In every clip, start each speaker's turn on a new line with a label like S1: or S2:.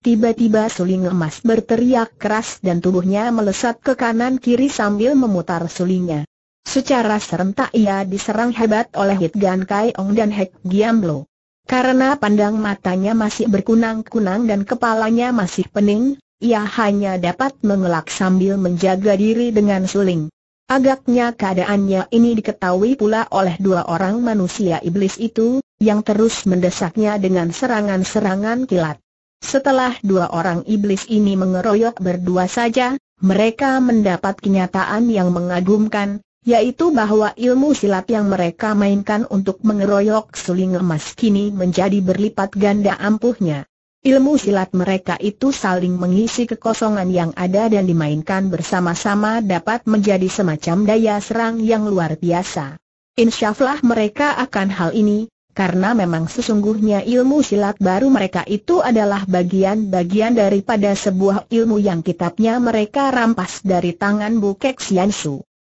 S1: Tiba-tiba suling emas berteriak keras dan tubuhnya melesat ke kanan kiri sambil memutar sulingnya. Secara serentak ia diserang hebat oleh Hit Gan Kai Ong dan Hek Giam Lo. Karena pandang matanya masih berkunang-kunang dan kepalanya masih pening, ia hanya dapat mengelak sambil menjaga diri dengan suling. Agaknya keadaannya ini diketahui pula oleh dua orang manusia iblis itu, yang terus mendesaknya dengan serangan-serangan kilat. Setelah dua orang iblis ini mengeroyok berdua saja, mereka mendapat kenyataan yang mengagumkan, yaitu bahwa ilmu silat yang mereka mainkan untuk mengeroyok suling emas kini menjadi berlipat ganda ampuhnya. Ilmu silat mereka itu saling mengisi kekosongan yang ada dan dimainkan bersama-sama dapat menjadi semacam daya serang yang luar biasa. Insyaflah mereka akan hal ini, karena memang sesungguhnya ilmu silat baru mereka itu adalah bagian-bagian daripada sebuah ilmu yang kitabnya mereka rampas dari tangan Bukek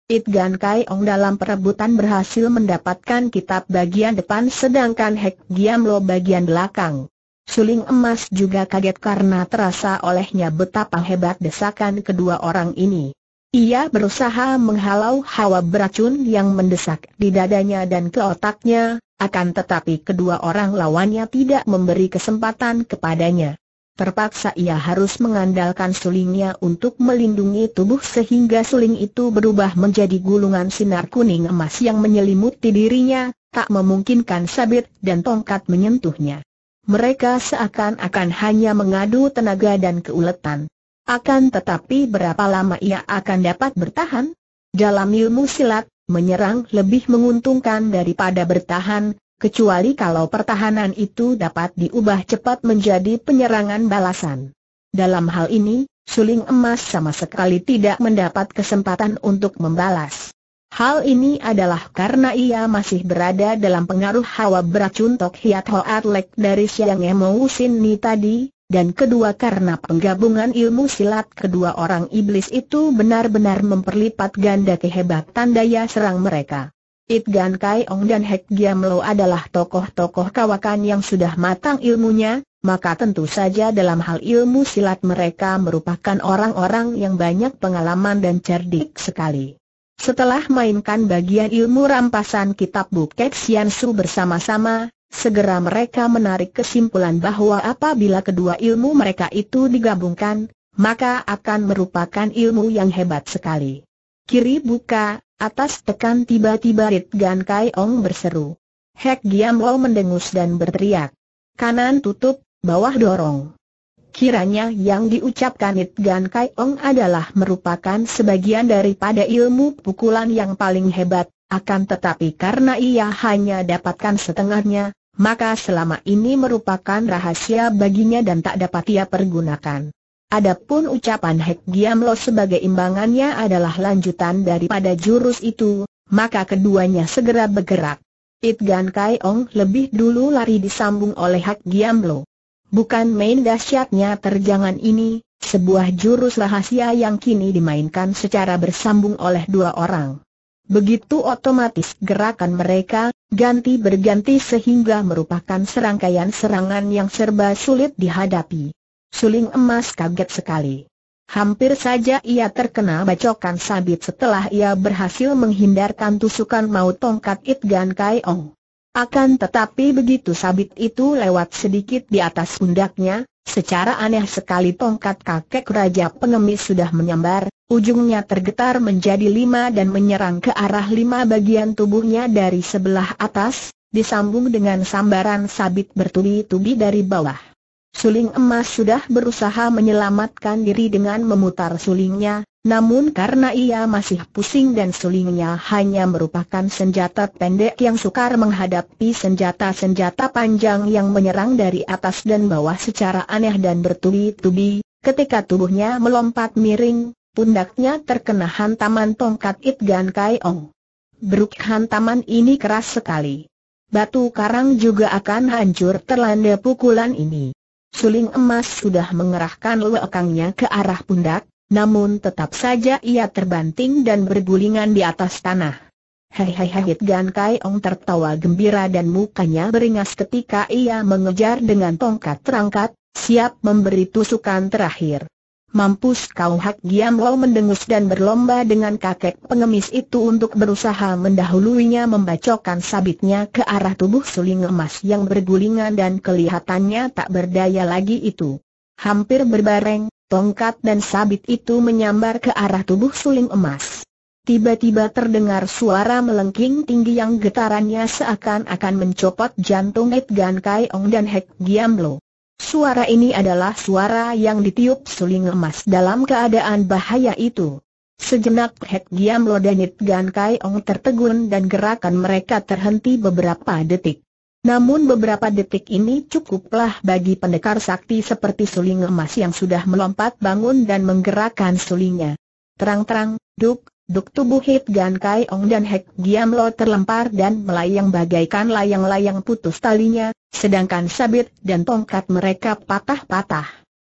S1: It Gan Kai Ong dalam perebutan berhasil mendapatkan kitab bagian depan sedangkan Hek Giam Lo bagian belakang. Suling emas juga kaget karena terasa olehnya betapa hebat desakan kedua orang ini. Ia berusaha menghalau hawa beracun yang mendesak di dadanya dan ke otaknya, akan tetapi kedua orang lawannya tidak memberi kesempatan kepadanya. Terpaksa ia harus mengandalkan sulingnya untuk melindungi tubuh sehingga suling itu berubah menjadi gulungan sinar kuning emas yang menyelimuti dirinya, tak memungkinkan sabit dan tongkat menyentuhnya. Mereka seakan-akan hanya mengadu tenaga dan keuletan. Akan tetapi berapa lama ia akan dapat bertahan? Dalam ilmu silat, menyerang lebih menguntungkan daripada bertahan, kecuali kalau pertahanan itu dapat diubah cepat menjadi penyerangan balasan. Dalam hal ini, suling emas sama sekali tidak mendapat kesempatan untuk membalas. Hal ini adalah karena ia masih berada dalam pengaruh hawa beracun Tok Hiat Hoat Lek dari Siang Emo Sin Ni tadi, dan kedua karena penggabungan ilmu silat kedua orang iblis itu benar-benar memperlipat ganda kehebatan daya serang mereka. It Gan Kai Ong dan Hek Giam Lo adalah tokoh-tokoh kawakan yang sudah matang ilmunya, maka tentu saja dalam hal ilmu silat mereka merupakan orang-orang yang banyak pengalaman dan cerdik sekali. Setelah mainkan bagian ilmu rampasan kitab Bukek Su bersama-sama, Segera mereka menarik kesimpulan bahwa apabila kedua ilmu mereka itu digabungkan, maka akan merupakan ilmu yang hebat sekali. Kiri buka, atas tekan tiba-tiba Rit Gan Kai Ong berseru. Hek Giam Lo mendengus dan berteriak. Kanan tutup, bawah dorong. Kiranya yang diucapkan It Gan Kai Ong adalah merupakan sebagian daripada ilmu pukulan yang paling hebat, akan tetapi karena ia hanya dapatkan setengahnya, maka selama ini merupakan rahasia baginya dan tak dapat ia pergunakan. Adapun ucapan Hek Giam Lo sebagai imbangannya adalah lanjutan daripada jurus itu, maka keduanya segera bergerak. It Gan Kai Ong lebih dulu lari disambung oleh Hek Giam Lo. Bukan main dahsyatnya terjangan ini, sebuah jurus rahasia yang kini dimainkan secara bersambung oleh dua orang. Begitu otomatis gerakan mereka, ganti berganti sehingga merupakan serangkaian serangan yang serba sulit dihadapi. Suling emas kaget sekali. Hampir saja ia terkena bacokan sabit setelah ia berhasil menghindarkan tusukan maut tongkat Itgan Kaiong. Akan tetapi begitu sabit itu lewat sedikit di atas pundaknya, secara aneh sekali tongkat kakek Raja Pengemis sudah menyambar, Ujungnya tergetar menjadi lima dan menyerang ke arah lima bagian tubuhnya dari sebelah atas, disambung dengan sambaran sabit bertubi-tubi dari bawah. Suling emas sudah berusaha menyelamatkan diri dengan memutar sulingnya, namun karena ia masih pusing dan sulingnya hanya merupakan senjata pendek yang sukar menghadapi senjata-senjata panjang yang menyerang dari atas dan bawah secara aneh dan bertubi-tubi, ketika tubuhnya melompat miring, pundaknya terkena hantaman tongkat It Gan Kai Ong. Beruk hantaman ini keras sekali. Batu karang juga akan hancur terlanda pukulan ini. Suling emas sudah mengerahkan lekangnya ke arah pundak, namun tetap saja ia terbanting dan bergulingan di atas tanah. hei hei! Gan Kai Ong tertawa gembira dan mukanya beringas ketika ia mengejar dengan tongkat terangkat, siap memberi tusukan terakhir. Mampus kau hak diam Lo mendengus dan berlomba dengan kakek pengemis itu untuk berusaha mendahuluinya membacokkan sabitnya ke arah tubuh suling emas yang bergulingan dan kelihatannya tak berdaya lagi itu. Hampir berbareng, tongkat dan sabit itu menyambar ke arah tubuh suling emas. Tiba-tiba terdengar suara melengking tinggi yang getarannya seakan-akan mencopot jantung Edgan Ong dan Hek Lo. Suara ini adalah suara yang ditiup suling emas dalam keadaan bahaya itu. Sejenak Hek Giam Lodanit Gan Kai Ong tertegun dan gerakan mereka terhenti beberapa detik. Namun beberapa detik ini cukuplah bagi pendekar sakti seperti suling emas yang sudah melompat bangun dan menggerakkan sulingnya. Terang-terang, Duk, Duk tubuh Hit Gan Kai Ong dan Hek Giam Lo terlempar dan melayang bagaikan layang-layang putus talinya, sedangkan sabit dan tongkat mereka patah-patah.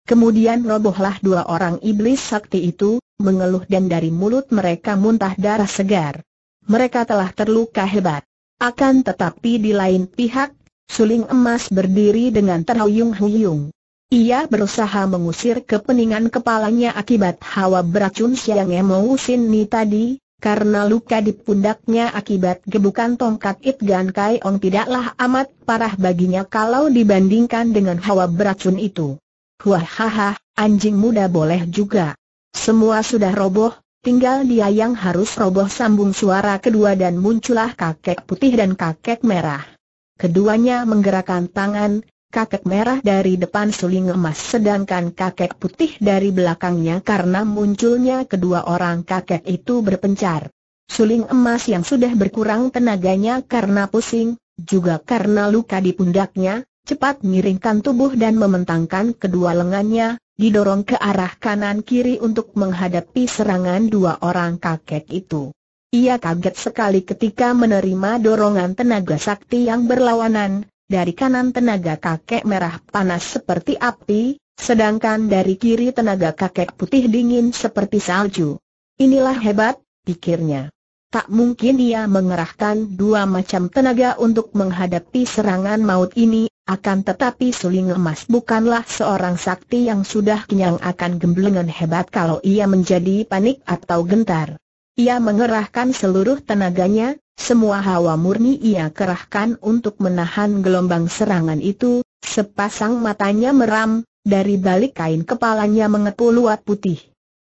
S1: Kemudian robohlah dua orang iblis sakti itu, mengeluh dan dari mulut mereka muntah darah segar. Mereka telah terluka hebat. Akan tetapi di lain pihak, suling emas berdiri dengan terhuyung-huyung. Ia berusaha mengusir kepeningan kepalanya akibat hawa beracun Siang emosin Ni tadi, karena luka di pundaknya akibat gebukan tongkat It Gan Kai Ong tidaklah amat parah baginya kalau dibandingkan dengan hawa beracun itu. Huahaha, anjing muda boleh juga. Semua sudah roboh, tinggal dia yang harus roboh sambung suara kedua dan muncullah kakek putih dan kakek merah. Keduanya menggerakkan tangan, kakek merah dari depan suling emas sedangkan kakek putih dari belakangnya karena munculnya kedua orang kakek itu berpencar. Suling emas yang sudah berkurang tenaganya karena pusing, juga karena luka di pundaknya, cepat miringkan tubuh dan mementangkan kedua lengannya, didorong ke arah kanan-kiri untuk menghadapi serangan dua orang kakek itu. Ia kaget sekali ketika menerima dorongan tenaga sakti yang berlawanan, dari kanan tenaga kakek merah panas seperti api, sedangkan dari kiri tenaga kakek putih dingin seperti salju. Inilah hebat, pikirnya. Tak mungkin ia mengerahkan dua macam tenaga untuk menghadapi serangan maut ini, akan tetapi suling emas bukanlah seorang sakti yang sudah kenyang akan gemblengan hebat kalau ia menjadi panik atau gentar. Ia mengerahkan seluruh tenaganya, semua hawa murni ia kerahkan untuk menahan gelombang serangan itu, sepasang matanya meram, dari balik kain kepalanya mengepul luat putih.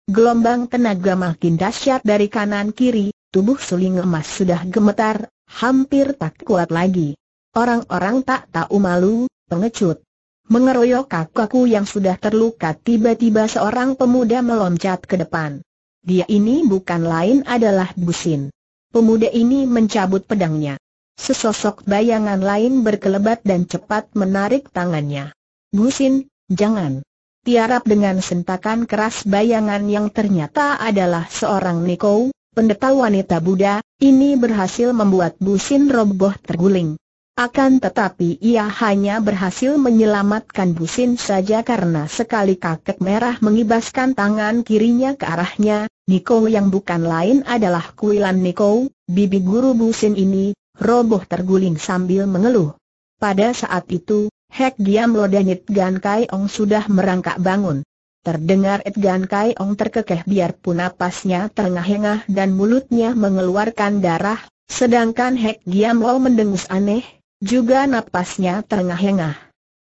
S1: Gelombang tenaga makin dahsyat dari kanan kiri, tubuh suling emas sudah gemetar, hampir tak kuat lagi. Orang-orang tak tahu malu, pengecut. Mengeroyok kaku yang sudah terluka tiba-tiba seorang pemuda meloncat ke depan. Dia ini bukan lain adalah Busin pemuda ini mencabut pedangnya. Sesosok bayangan lain berkelebat dan cepat menarik tangannya. Busin, jangan. Tiarap dengan sentakan keras bayangan yang ternyata adalah seorang Niko, pendeta wanita Buddha, ini berhasil membuat Busin roboh terguling. Akan tetapi ia hanya berhasil menyelamatkan Busin saja karena sekali kakek merah mengibaskan tangan kirinya ke arahnya, Niko yang bukan lain adalah kuilan Niko, bibi guru Busin ini, roboh terguling sambil mengeluh. Pada saat itu, Hek Giam Lodan Gan Kai Ong sudah merangkak bangun. Terdengar Gan Kai Ong terkekeh biarpun napasnya terengah-engah dan mulutnya mengeluarkan darah, sedangkan Hek Giam Lo mendengus aneh, juga napasnya terengah-engah.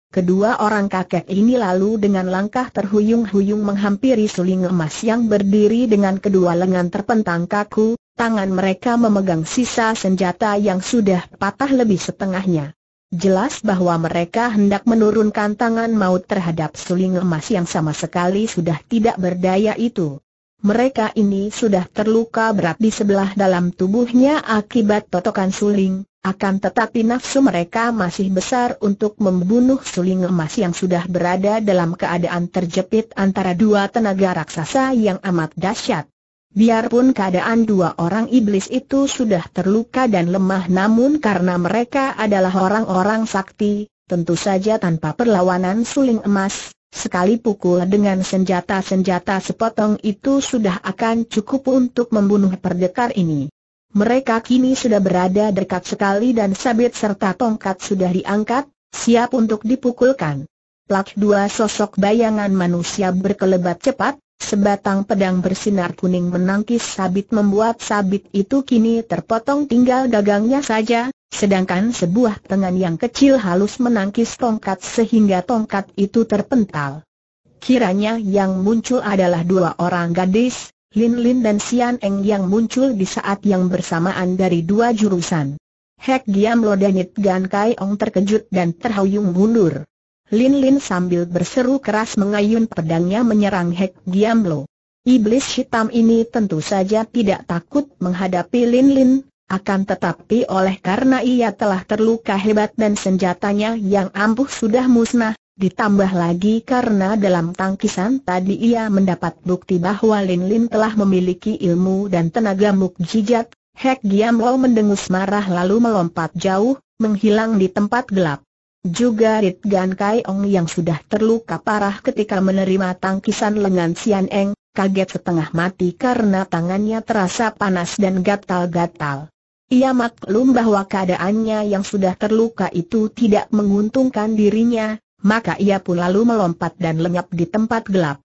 S1: Kedua orang kakek ini lalu dengan langkah terhuyung-huyung menghampiri suling emas yang berdiri dengan kedua lengan terpentang kaku, tangan mereka memegang sisa senjata yang sudah patah lebih setengahnya. Jelas bahwa mereka hendak menurunkan tangan maut terhadap suling emas yang sama sekali sudah tidak berdaya itu. Mereka ini sudah terluka berat di sebelah dalam tubuhnya akibat totokan suling, akan tetapi nafsu mereka masih besar untuk membunuh suling emas yang sudah berada dalam keadaan terjepit antara dua tenaga raksasa yang amat dahsyat. Biarpun keadaan dua orang iblis itu sudah terluka dan lemah namun karena mereka adalah orang-orang sakti, tentu saja tanpa perlawanan suling emas, sekali pukul dengan senjata-senjata sepotong itu sudah akan cukup untuk membunuh perdekar ini. Mereka kini sudah berada dekat sekali dan sabit serta tongkat sudah diangkat, siap untuk dipukulkan. Plak dua sosok bayangan manusia berkelebat cepat, sebatang pedang bersinar kuning menangkis sabit membuat sabit itu kini terpotong tinggal gagangnya saja, sedangkan sebuah tangan yang kecil halus menangkis tongkat sehingga tongkat itu terpental. Kiranya yang muncul adalah dua orang gadis, Lin Lin dan Sian Eng yang muncul di saat yang bersamaan dari dua jurusan. Hek Giam Lo dan Gan Kai Ong terkejut dan terhuyung mundur. Lin Lin sambil berseru keras mengayun pedangnya menyerang Hek Giam Lo. Iblis hitam ini tentu saja tidak takut menghadapi Lin Lin, akan tetapi oleh karena ia telah terluka hebat dan senjatanya yang ampuh sudah musnah, Ditambah lagi karena dalam tangkisan tadi ia mendapat bukti bahwa Lin Lin telah memiliki ilmu dan tenaga mukjizat. Hek Giam Lo mendengus marah lalu melompat jauh, menghilang di tempat gelap. Juga Rit Gan Kai Ong yang sudah terluka parah ketika menerima tangkisan lengan Sian Eng, kaget setengah mati karena tangannya terasa panas dan gatal-gatal. Ia maklum bahwa keadaannya yang sudah terluka itu tidak menguntungkan dirinya, maka ia pun lalu melompat dan lenyap di tempat gelap.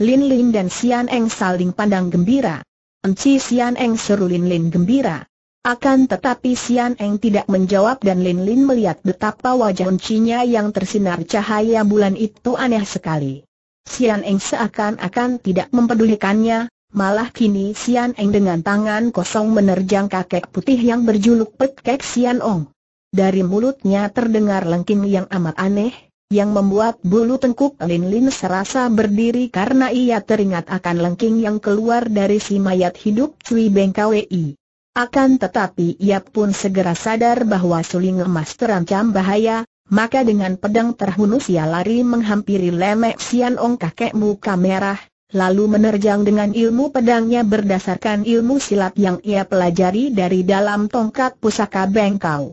S1: Lin Lin dan Xian Eng saling pandang gembira. Enci Xian Eng seru Lin Lin gembira. Akan tetapi Xian Eng tidak menjawab dan Lin Lin melihat betapa wajah encinya yang tersinar cahaya bulan itu aneh sekali. Xian Eng seakan-akan tidak mempedulikannya, Malah kini Xian Eng dengan tangan kosong menerjang kakek putih yang berjuluk Pek Kek Xian Ong. Dari mulutnya terdengar lengking yang amat aneh, yang membuat bulu tengkuk Lin Lin serasa berdiri karena ia teringat akan lengking yang keluar dari si mayat hidup Cui Beng Kwei. Akan tetapi ia pun segera sadar bahwa suling emas terancam bahaya, maka dengan pedang terhunus ia lari menghampiri Lemek Sian Ong kakek muka merah, lalu menerjang dengan ilmu pedangnya berdasarkan ilmu silat yang ia pelajari dari dalam tongkat pusaka bengkau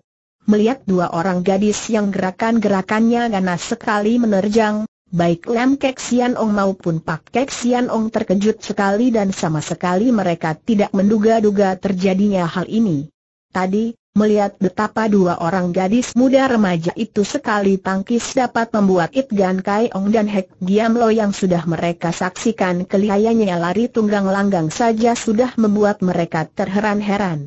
S1: melihat dua orang gadis yang gerakan-gerakannya ganas sekali menerjang, baik Lam Kek Sian Ong maupun Pak Kek Sian Ong terkejut sekali dan sama sekali mereka tidak menduga-duga terjadinya hal ini. Tadi, melihat betapa dua orang gadis muda remaja itu sekali tangkis dapat membuat It Gan Kai Ong dan Hek Giam Lo yang sudah mereka saksikan kelihayanya lari tunggang langgang saja sudah membuat mereka terheran-heran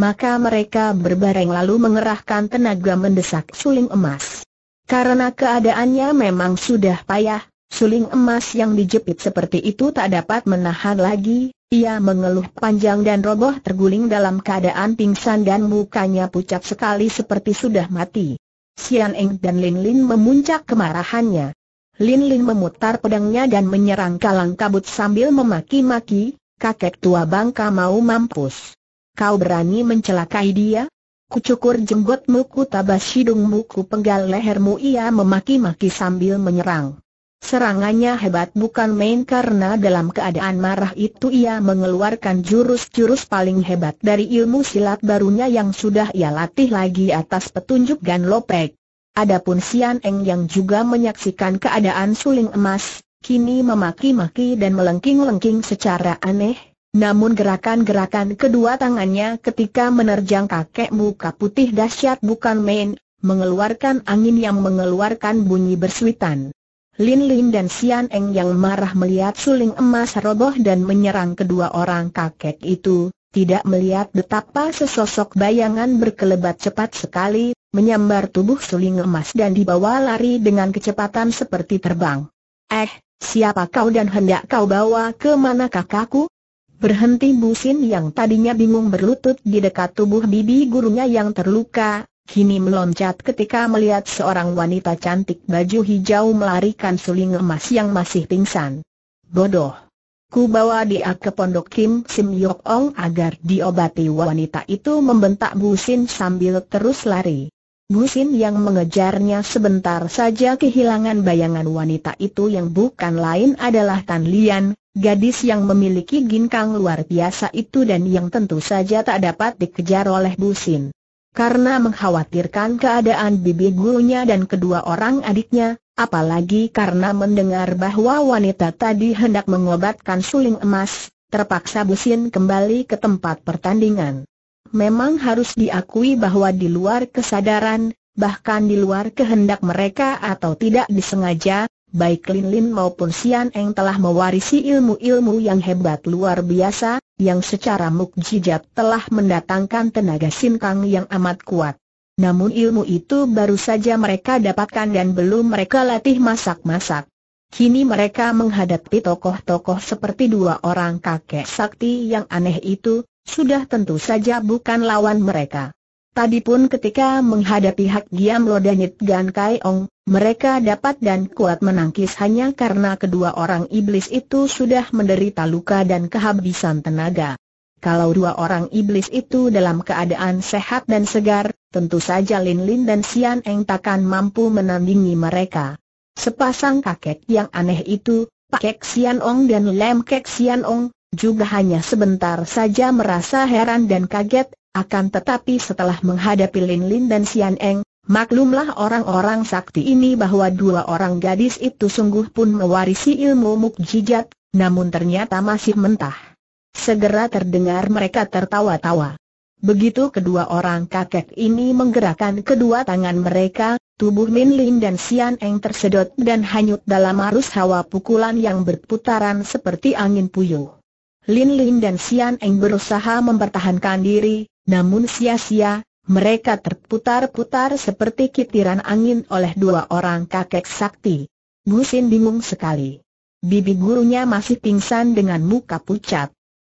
S1: maka mereka berbareng lalu mengerahkan tenaga mendesak suling emas. Karena keadaannya memang sudah payah, suling emas yang dijepit seperti itu tak dapat menahan lagi, ia mengeluh panjang dan roboh terguling dalam keadaan pingsan dan mukanya pucat sekali seperti sudah mati. Sian Eng dan Lin Lin memuncak kemarahannya. Lin Lin memutar pedangnya dan menyerang kalang kabut sambil memaki-maki, kakek tua bangka mau mampus. Kau berani mencelakai dia? Kucukur jenggotmu muku tabas hidungmu muku penggal lehermu ia memaki-maki sambil menyerang. Serangannya hebat bukan main karena dalam keadaan marah itu ia mengeluarkan jurus-jurus paling hebat dari ilmu silat barunya yang sudah ia latih lagi atas petunjuk Gan Lopek. Adapun Sian Eng yang juga menyaksikan keadaan suling emas, kini memaki-maki dan melengking-lengking secara aneh, namun gerakan-gerakan kedua tangannya ketika menerjang kakek muka putih dahsyat bukan main, mengeluarkan angin yang mengeluarkan bunyi bersuitan. Lin Lin dan Sian Eng yang marah melihat suling emas roboh dan menyerang kedua orang kakek itu, tidak melihat betapa sesosok bayangan berkelebat cepat sekali, menyambar tubuh suling emas dan dibawa lari dengan kecepatan seperti terbang. Eh, siapa kau dan hendak kau bawa ke mana kakakku? Berhenti Busin yang tadinya bingung berlutut di dekat tubuh bibi gurunya yang terluka, kini meloncat ketika melihat seorang wanita cantik baju hijau melarikan suling emas yang masih pingsan. Bodoh! Ku bawa dia ke pondok Kim Sim Yok Ong agar diobati wanita itu membentak Busin sambil terus lari. Busin yang mengejarnya sebentar saja kehilangan bayangan wanita itu yang bukan lain adalah Tan Lian, Gadis yang memiliki ginkang luar biasa itu dan yang tentu saja tak dapat dikejar oleh Busin. Karena mengkhawatirkan keadaan bibi gurunya dan kedua orang adiknya, apalagi karena mendengar bahwa wanita tadi hendak mengobatkan suling emas, terpaksa Busin kembali ke tempat pertandingan. Memang harus diakui bahwa di luar kesadaran, bahkan di luar kehendak mereka atau tidak disengaja, baik Lin Lin maupun Sian Eng telah mewarisi ilmu-ilmu yang hebat luar biasa, yang secara mukjizat telah mendatangkan tenaga sinkang yang amat kuat. Namun ilmu itu baru saja mereka dapatkan dan belum mereka latih masak-masak. Kini mereka menghadapi tokoh-tokoh seperti dua orang kakek sakti yang aneh itu, sudah tentu saja bukan lawan mereka. Tadi pun ketika menghadapi Hak Giam Lo dan Gan Kai Ong, mereka dapat dan kuat menangkis hanya karena kedua orang iblis itu sudah menderita luka dan kehabisan tenaga. Kalau dua orang iblis itu dalam keadaan sehat dan segar, tentu saja Lin Lin dan Xian Eng takkan mampu menandingi mereka. Sepasang kakek yang aneh itu, Pak Kek Xian Ong dan Lem Kek Xian Ong, juga hanya sebentar saja merasa heran dan kaget, akan tetapi setelah menghadapi Lin Lin dan Sian Eng, maklumlah orang-orang sakti ini bahwa dua orang gadis itu sungguh pun mewarisi ilmu mukjizat, namun ternyata masih mentah. Segera terdengar mereka tertawa-tawa. Begitu kedua orang kakek ini menggerakkan kedua tangan mereka, tubuh Lin Lin dan Sian Eng tersedot dan hanyut dalam arus hawa pukulan yang berputaran seperti angin puyuh. Lin Lin dan Sian Eng berusaha mempertahankan diri, namun sia-sia, mereka terputar-putar seperti kitiran angin oleh dua orang kakek sakti. Gusin bingung sekali. Bibi gurunya masih pingsan dengan muka pucat.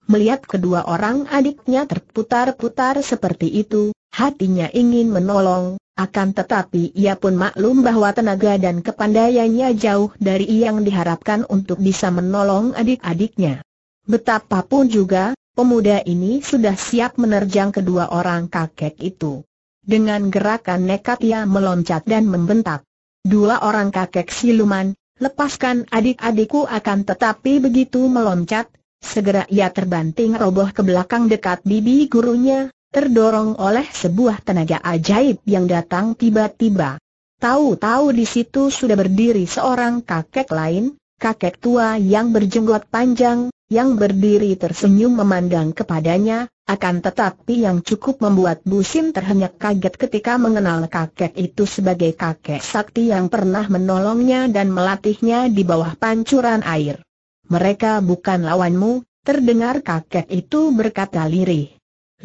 S1: Melihat kedua orang adiknya terputar-putar seperti itu, hatinya ingin menolong, akan tetapi ia pun maklum bahwa tenaga dan kepandaiannya jauh dari yang diharapkan untuk bisa menolong adik-adiknya. Betapapun juga, pemuda ini sudah siap menerjang kedua orang kakek itu. Dengan gerakan nekat ia meloncat dan membentak. Dua orang kakek siluman, lepaskan adik-adikku akan tetapi begitu meloncat, segera ia terbanting roboh ke belakang dekat bibi gurunya, terdorong oleh sebuah tenaga ajaib yang datang tiba-tiba. Tahu-tahu di situ sudah berdiri seorang kakek lain, kakek tua yang berjenggot panjang, yang berdiri tersenyum memandang kepadanya, akan tetapi yang cukup membuat Busim terhenyak kaget ketika mengenal kakek itu sebagai kakek sakti yang pernah menolongnya dan melatihnya di bawah pancuran air. Mereka bukan lawanmu, terdengar kakek itu berkata lirih.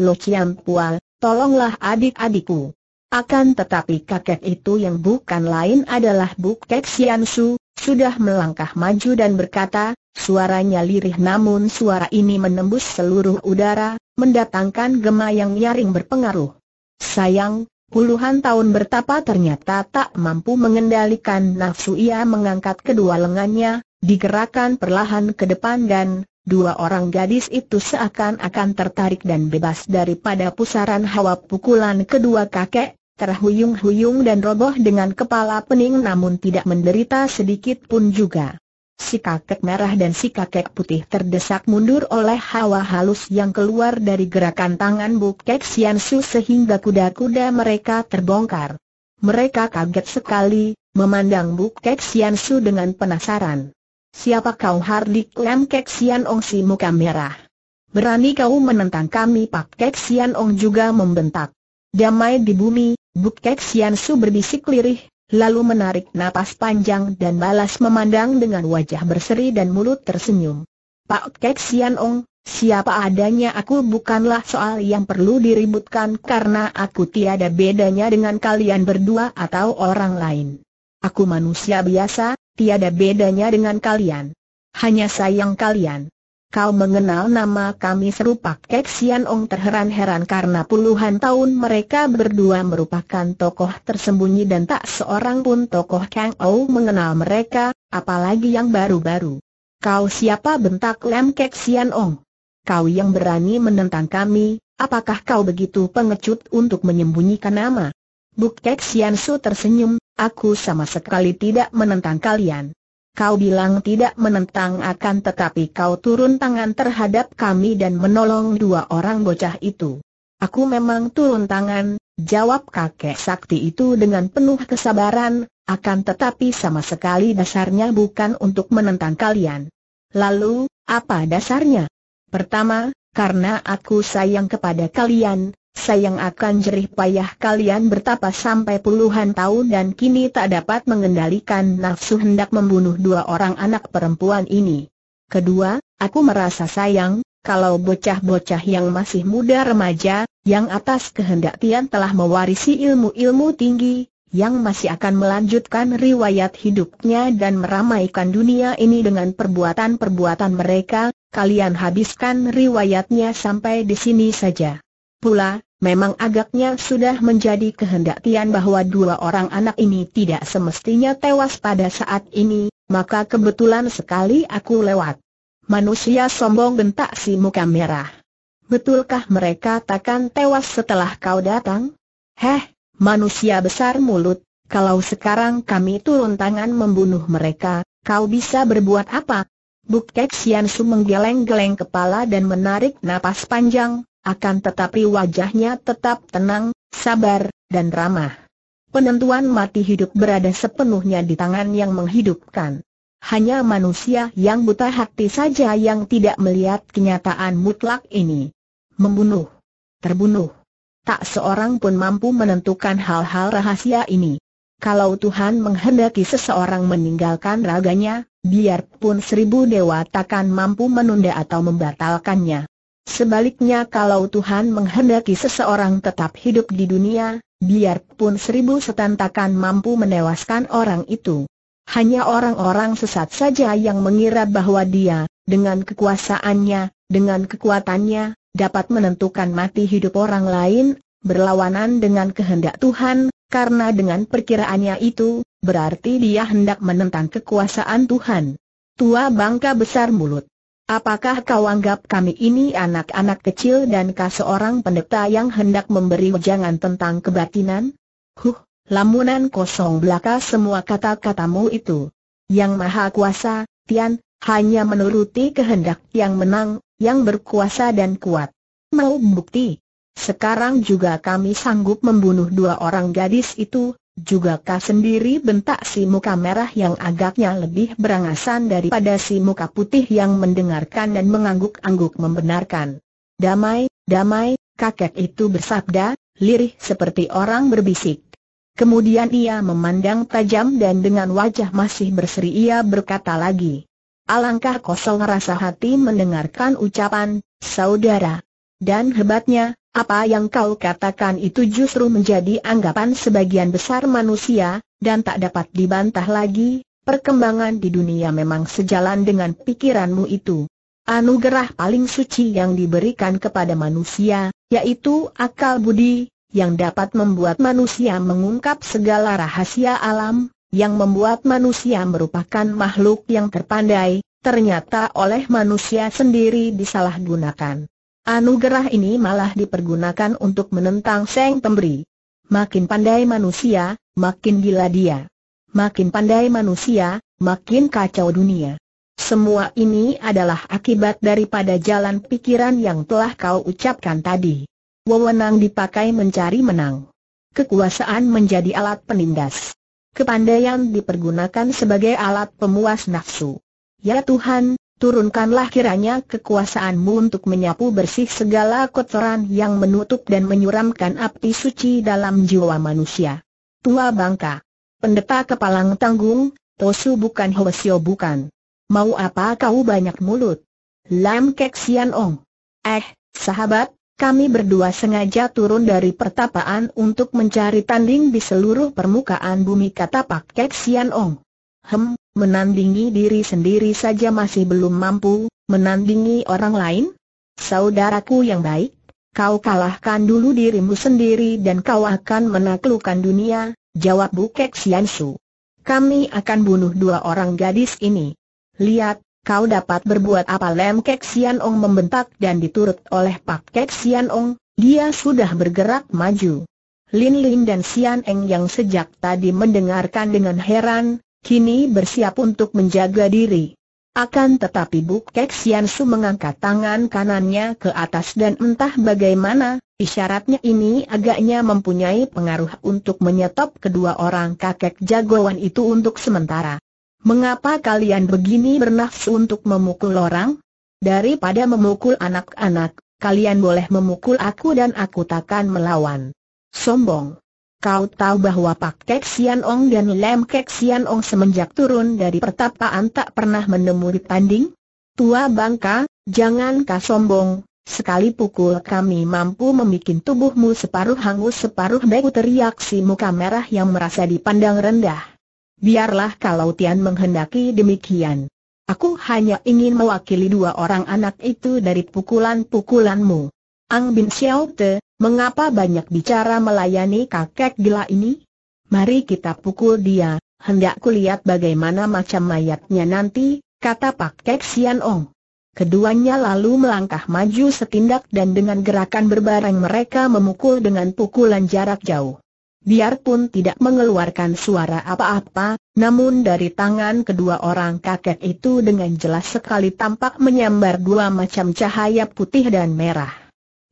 S1: Lo Cian Pual, tolonglah adik-adikku. Akan tetapi kakek itu yang bukan lain adalah Bukek Sian Su, sudah melangkah maju dan berkata, Suaranya lirih namun suara ini menembus seluruh udara, mendatangkan gema yang nyaring berpengaruh. Sayang, puluhan tahun bertapa ternyata tak mampu mengendalikan nafsu ia mengangkat kedua lengannya, digerakkan perlahan ke depan dan Dua orang gadis itu seakan-akan tertarik dan bebas daripada pusaran hawa pukulan kedua kakek, terhuyung-huyung dan roboh dengan kepala pening namun tidak menderita sedikit pun juga. Si kakek merah dan si kakek putih terdesak mundur oleh hawa halus yang keluar dari gerakan tangan Bukek Siansu sehingga kuda-kuda mereka terbongkar. Mereka kaget sekali, memandang Bukek Siansu dengan penasaran. Siapa kau Hardik Lam Kek Sian Ong si muka merah? Berani kau menentang kami Pak Kek Sian Ong juga membentak. Damai di bumi, Bukek Siansu berbisik lirih, lalu menarik napas panjang dan balas memandang dengan wajah berseri dan mulut tersenyum. Pak Kek Sian Ong, siapa adanya aku bukanlah soal yang perlu diributkan karena aku tiada bedanya dengan kalian berdua atau orang lain. Aku manusia biasa, tiada bedanya dengan kalian. Hanya sayang kalian. Kau mengenal nama kami serupa Kek Sian Ong terheran-heran karena puluhan tahun mereka berdua merupakan tokoh tersembunyi dan tak seorang pun tokoh Kang Ou mengenal mereka, apalagi yang baru-baru. Kau siapa bentak Lem Kek Sian Ong? Kau yang berani menentang kami, apakah kau begitu pengecut untuk menyembunyikan nama? Buk Kek Sian Su tersenyum, aku sama sekali tidak menentang kalian. Kau bilang tidak menentang akan tetapi kau turun tangan terhadap kami dan menolong dua orang bocah itu. Aku memang turun tangan, jawab kakek sakti itu dengan penuh kesabaran, akan tetapi sama sekali dasarnya bukan untuk menentang kalian. Lalu, apa dasarnya? Pertama, karena aku sayang kepada kalian, sayang akan jerih payah kalian bertapa sampai puluhan tahun dan kini tak dapat mengendalikan nafsu hendak membunuh dua orang anak perempuan ini. Kedua, aku merasa sayang, kalau bocah-bocah yang masih muda remaja, yang atas kehendak Tian telah mewarisi ilmu-ilmu tinggi, yang masih akan melanjutkan riwayat hidupnya dan meramaikan dunia ini dengan perbuatan-perbuatan mereka, kalian habiskan riwayatnya sampai di sini saja pula, memang agaknya sudah menjadi kehendak Tian bahwa dua orang anak ini tidak semestinya tewas pada saat ini, maka kebetulan sekali aku lewat. Manusia sombong bentak si muka merah. Betulkah mereka takkan tewas setelah kau datang? Heh, manusia besar mulut, kalau sekarang kami turun tangan membunuh mereka, kau bisa berbuat apa? Bukek Su menggeleng-geleng kepala dan menarik napas panjang, akan tetapi wajahnya tetap tenang, sabar, dan ramah. Penentuan mati hidup berada sepenuhnya di tangan yang menghidupkan. Hanya manusia yang buta hati saja yang tidak melihat kenyataan mutlak ini. Membunuh. Terbunuh. Tak seorang pun mampu menentukan hal-hal rahasia ini. Kalau Tuhan menghendaki seseorang meninggalkan raganya, biarpun seribu dewa takkan mampu menunda atau membatalkannya. Sebaliknya kalau Tuhan menghendaki seseorang tetap hidup di dunia, biarpun seribu setan takkan mampu menewaskan orang itu. Hanya orang-orang sesat saja yang mengira bahwa dia, dengan kekuasaannya, dengan kekuatannya, dapat menentukan mati hidup orang lain, berlawanan dengan kehendak Tuhan, karena dengan perkiraannya itu, berarti dia hendak menentang kekuasaan Tuhan. Tua bangka besar mulut. Apakah kau anggap kami ini anak-anak kecil dan kau seorang pendeta yang hendak memberi ujangan tentang kebatinan? Huh, lamunan kosong belaka semua kata-katamu itu. Yang maha kuasa, Tian, hanya menuruti kehendak yang menang, yang berkuasa dan kuat. Mau bukti? Sekarang juga kami sanggup membunuh dua orang gadis itu, juga kah sendiri bentak si muka merah yang agaknya lebih berangasan daripada si muka putih yang mendengarkan dan mengangguk-angguk membenarkan. Damai, damai, kakek itu bersabda, lirih seperti orang berbisik. Kemudian ia memandang tajam dan dengan wajah masih berseri ia berkata lagi. Alangkah kosong rasa hati mendengarkan ucapan, saudara. Dan hebatnya, apa yang kau katakan itu justru menjadi anggapan sebagian besar manusia, dan tak dapat dibantah lagi, perkembangan di dunia memang sejalan dengan pikiranmu itu. Anugerah paling suci yang diberikan kepada manusia, yaitu akal budi, yang dapat membuat manusia mengungkap segala rahasia alam, yang membuat manusia merupakan makhluk yang terpandai, ternyata oleh manusia sendiri disalahgunakan. Anugerah ini malah dipergunakan untuk menentang Seng Pemberi. Makin pandai manusia, makin gila dia. Makin pandai manusia, makin kacau dunia. Semua ini adalah akibat daripada jalan pikiran yang telah kau ucapkan tadi. Wewenang dipakai mencari menang. Kekuasaan menjadi alat penindas. Kepandaian dipergunakan sebagai alat pemuas nafsu. Ya Tuhan, turunkanlah kiranya kekuasaanmu untuk menyapu bersih segala kotoran yang menutup dan menyuramkan api suci dalam jiwa manusia. Tua Bangka. Pendeta Kepalang Tanggung, Tosu bukan Hwasyo bukan. Mau apa kau banyak mulut? Lam Kek Ong. Eh, sahabat, kami berdua sengaja turun dari pertapaan untuk mencari tanding di seluruh permukaan bumi kata Pak Kek Ong. Hem, menandingi diri sendiri saja masih belum mampu, menandingi orang lain? Saudaraku yang baik, kau kalahkan dulu dirimu sendiri dan kau akan menaklukkan dunia, jawab Bukek Siansu. Kami akan bunuh dua orang gadis ini. Lihat, kau dapat berbuat apa Lem Kek Sian Ong membentak dan diturut oleh Pak Kek Sian Ong, dia sudah bergerak maju. Lin Lin dan Sian Eng yang sejak tadi mendengarkan dengan heran, kini bersiap untuk menjaga diri. Akan tetapi Buk Kek Sian Su mengangkat tangan kanannya ke atas dan entah bagaimana, isyaratnya ini agaknya mempunyai pengaruh untuk menyetop kedua orang kakek jagoan itu untuk sementara. Mengapa kalian begini bernafsu untuk memukul orang? Daripada memukul anak-anak, kalian boleh memukul aku dan aku takkan melawan. Sombong. Kau tahu bahwa Pak Kek Sian Ong dan Lem Kek Sian Ong semenjak turun dari pertapaan tak pernah menemui tanding? Tua bangka, jangan kau sombong. Sekali pukul kami mampu membuat tubuhmu separuh hangus separuh beku teriak si muka merah yang merasa dipandang rendah. Biarlah kalau Tian menghendaki demikian. Aku hanya ingin mewakili dua orang anak itu dari pukulan-pukulanmu. Ang Bin Xiao Te, Mengapa banyak bicara melayani kakek gila ini? Mari kita pukul dia, hendak kulihat bagaimana macam mayatnya nanti, kata Pak Kek Sian Ong. Keduanya lalu melangkah maju setindak dan dengan gerakan berbareng mereka memukul dengan pukulan jarak jauh. Biarpun tidak mengeluarkan suara apa-apa, namun dari tangan kedua orang kakek itu dengan jelas sekali tampak menyambar dua macam cahaya putih dan merah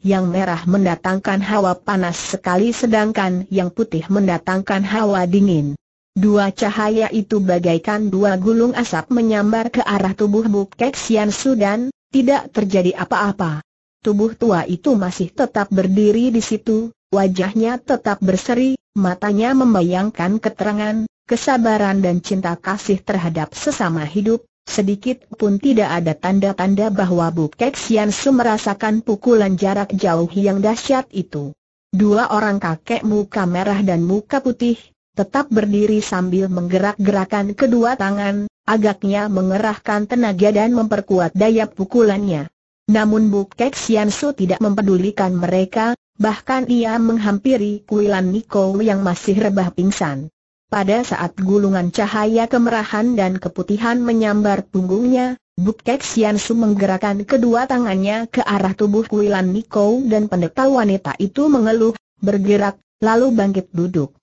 S1: yang merah mendatangkan hawa panas sekali sedangkan yang putih mendatangkan hawa dingin. Dua cahaya itu bagaikan dua gulung asap menyambar ke arah tubuh Bukek Sian dan tidak terjadi apa-apa. Tubuh tua itu masih tetap berdiri di situ, wajahnya tetap berseri, matanya membayangkan keterangan, kesabaran dan cinta kasih terhadap sesama hidup, Sedikit pun tidak ada tanda-tanda bahwa Bukek Sian Su merasakan pukulan jarak jauh yang dahsyat itu. Dua orang kakek muka merah dan muka putih, tetap berdiri sambil menggerak-gerakan kedua tangan, agaknya mengerahkan tenaga dan memperkuat daya pukulannya. Namun Bukek Sian Su tidak mempedulikan mereka, bahkan ia menghampiri kuilan Niko yang masih rebah pingsan. Pada saat gulungan cahaya kemerahan dan keputihan menyambar punggungnya, Bukek Su menggerakkan kedua tangannya ke arah tubuh Kuilan Niko dan pendeta wanita itu mengeluh, bergerak, lalu bangkit duduk.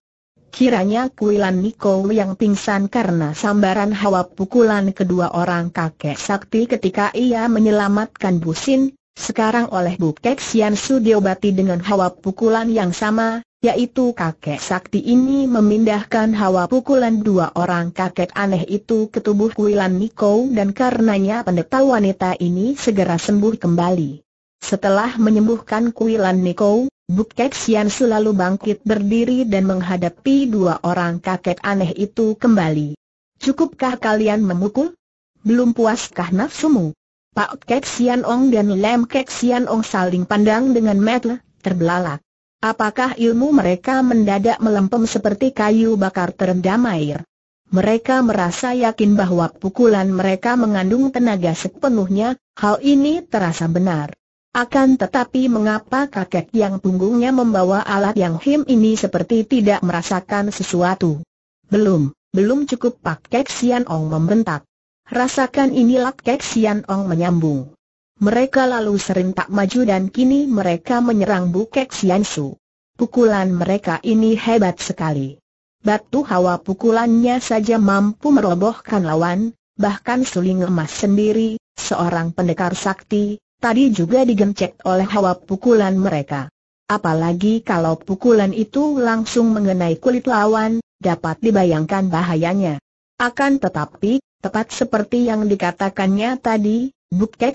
S1: Kiranya Kuilan Niko yang pingsan karena sambaran hawa pukulan kedua orang kakek sakti ketika ia menyelamatkan Busin, sekarang oleh Bukek Su diobati dengan hawa pukulan yang sama, yaitu kakek sakti ini memindahkan hawa pukulan dua orang kakek aneh itu ke tubuh Kuilan Niko dan karenanya pendeta wanita ini segera sembuh kembali. Setelah menyembuhkan Kuilan Niko, Bukek Sian selalu bangkit berdiri dan menghadapi dua orang kakek aneh itu kembali. Cukupkah kalian memukul? Belum puaskah nafsumu? Pak Kek Sian Ong dan Lem Kek Sian Ong saling pandang dengan metel, terbelalak. Apakah ilmu mereka mendadak melempem seperti kayu bakar terendam air? Mereka merasa yakin bahwa pukulan mereka mengandung tenaga sepenuhnya, hal ini terasa benar. Akan tetapi mengapa kakek yang punggungnya membawa alat yang him ini seperti tidak merasakan sesuatu? Belum, belum cukup Pak Kek Sian Ong membentak. Rasakan inilah Kek Sian Ong menyambung. Mereka lalu sering tak maju dan kini mereka menyerang Bukek Siansu. Pukulan mereka ini hebat sekali. Batu hawa pukulannya saja mampu merobohkan lawan, bahkan suling emas sendiri, seorang pendekar sakti, tadi juga digencet oleh hawa pukulan mereka. Apalagi kalau pukulan itu langsung mengenai kulit lawan, dapat dibayangkan bahayanya. Akan tetapi, tepat seperti yang dikatakannya tadi,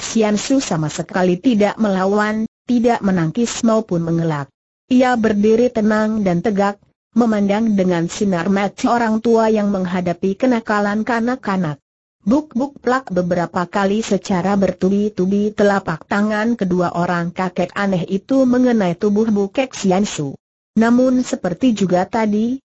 S1: Sian Su sama sekali tidak melawan, tidak menangkis maupun mengelak. Ia berdiri tenang dan tegak, memandang dengan sinar mati orang tua yang menghadapi kenakalan kanak-kanak. Buk-buk plak beberapa kali secara bertubi-tubi telapak tangan kedua orang kakek aneh itu mengenai tubuh Sian Su. Namun seperti juga tadi,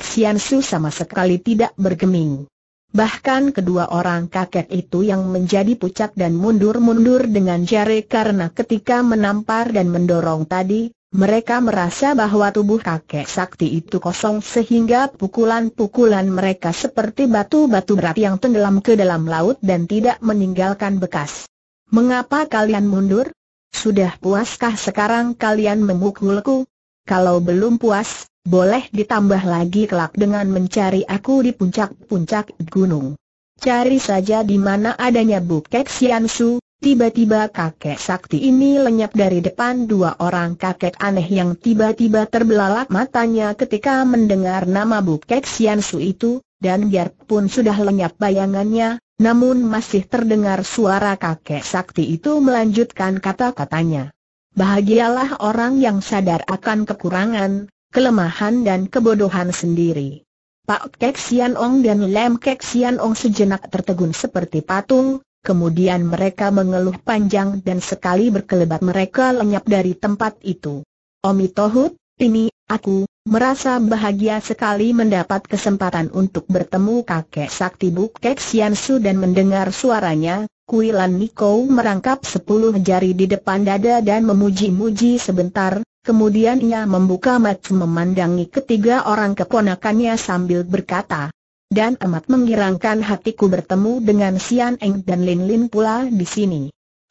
S1: Sian Su sama sekali tidak bergeming. Bahkan kedua orang kakek itu yang menjadi pucat dan mundur-mundur dengan jari karena ketika menampar dan mendorong tadi, mereka merasa bahwa tubuh kakek sakti itu kosong sehingga pukulan-pukulan mereka seperti batu-batu berat yang tenggelam ke dalam laut dan tidak meninggalkan bekas. Mengapa kalian mundur? Sudah puaskah sekarang kalian memukulku? Kalau belum puas, boleh ditambah lagi kelak dengan mencari aku di puncak-puncak gunung. Cari saja di mana adanya Bukek Su. tiba-tiba kakek sakti ini lenyap dari depan dua orang kakek aneh yang tiba-tiba terbelalak matanya ketika mendengar nama Bukek Su itu, dan biarpun sudah lenyap bayangannya, namun masih terdengar suara kakek sakti itu melanjutkan kata-katanya. Bahagialah orang yang sadar akan kekurangan, kelemahan dan kebodohan sendiri. Pak Kek Sian Ong dan Lem Kek Sian Ong sejenak tertegun seperti patung, kemudian mereka mengeluh panjang dan sekali berkelebat mereka lenyap dari tempat itu. Omi Tohut, ini, aku, merasa bahagia sekali mendapat kesempatan untuk bertemu kakek sakti Buk Kek Sian Su dan mendengar suaranya, Kuilan Niko merangkap sepuluh jari di depan dada dan memuji-muji sebentar, Kemudian ia membuka mata memandangi ketiga orang keponakannya sambil berkata, dan amat menggirangkan hatiku bertemu dengan Sian Eng dan Lin Lin pula di sini.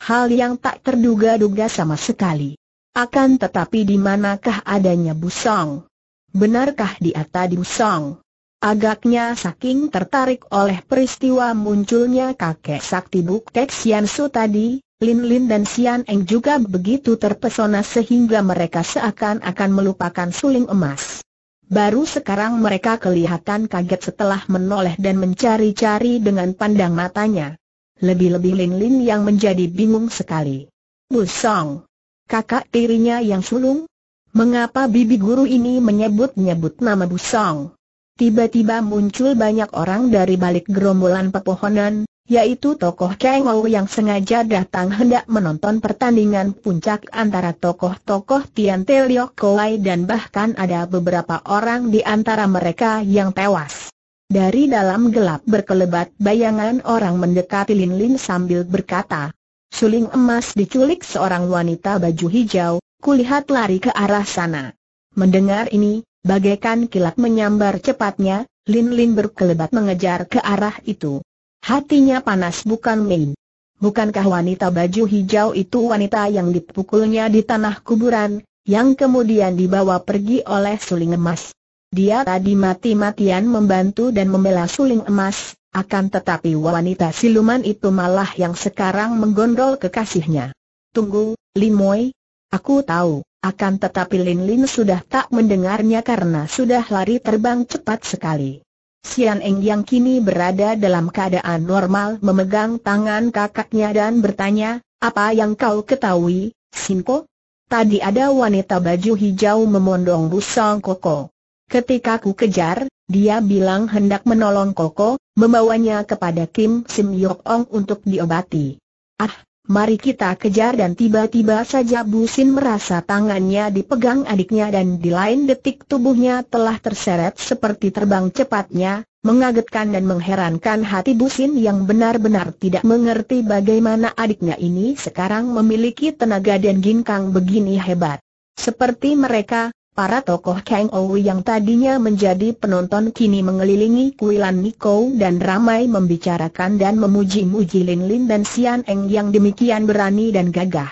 S1: Hal yang tak terduga-duga sama sekali. Akan tetapi di manakah adanya Busong? Benarkah di atas Busong? Agaknya saking tertarik oleh peristiwa munculnya kakek sakti Buktek Sian Su tadi, Lin Lin dan Xian Eng juga begitu terpesona sehingga mereka seakan-akan melupakan suling emas. Baru sekarang mereka kelihatan kaget setelah menoleh dan mencari-cari dengan pandang matanya. Lebih-lebih Lin Lin yang menjadi bingung sekali. Song, Kakak tirinya yang sulung? Mengapa bibi guru ini menyebut-nyebut nama Song? tiba-tiba muncul banyak orang dari balik gerombolan pepohonan, yaitu tokoh Kang Ou yang sengaja datang hendak menonton pertandingan puncak antara tokoh-tokoh Tian Te Kowai dan bahkan ada beberapa orang di antara mereka yang tewas. Dari dalam gelap berkelebat bayangan orang mendekati Lin Lin sambil berkata, Suling emas diculik seorang wanita baju hijau, kulihat lari ke arah sana. Mendengar ini, Bagaikan kilat menyambar cepatnya, Lin Lin berkelebat mengejar ke arah itu. Hatinya panas bukan main. Bukankah wanita baju hijau itu wanita yang dipukulnya di tanah kuburan, yang kemudian dibawa pergi oleh suling emas? Dia tadi mati-matian membantu dan membela suling emas, akan tetapi wanita siluman itu malah yang sekarang menggondol kekasihnya. Tunggu, Limoy. Aku tahu. Akan tetapi Lin Lin sudah tak mendengarnya karena sudah lari terbang cepat sekali. Sian Eng yang kini berada dalam keadaan normal memegang tangan kakaknya dan bertanya, apa yang kau ketahui, Sinko? Tadi ada wanita baju hijau memondong busong Koko. Ketika ku kejar, dia bilang hendak menolong Koko, membawanya kepada Kim Sim Yok Ong untuk diobati. Ah, mari kita kejar dan tiba-tiba saja Busin merasa tangannya dipegang adiknya dan di lain detik tubuhnya telah terseret seperti terbang cepatnya, mengagetkan dan mengherankan hati Busin yang benar-benar tidak mengerti bagaimana adiknya ini sekarang memiliki tenaga dan ginkang begini hebat. Seperti mereka, Para tokoh Kang Owi yang tadinya menjadi penonton kini mengelilingi kuilan Niko dan ramai membicarakan dan memuji-muji Lin Lin dan Xian Eng yang demikian berani dan gagah.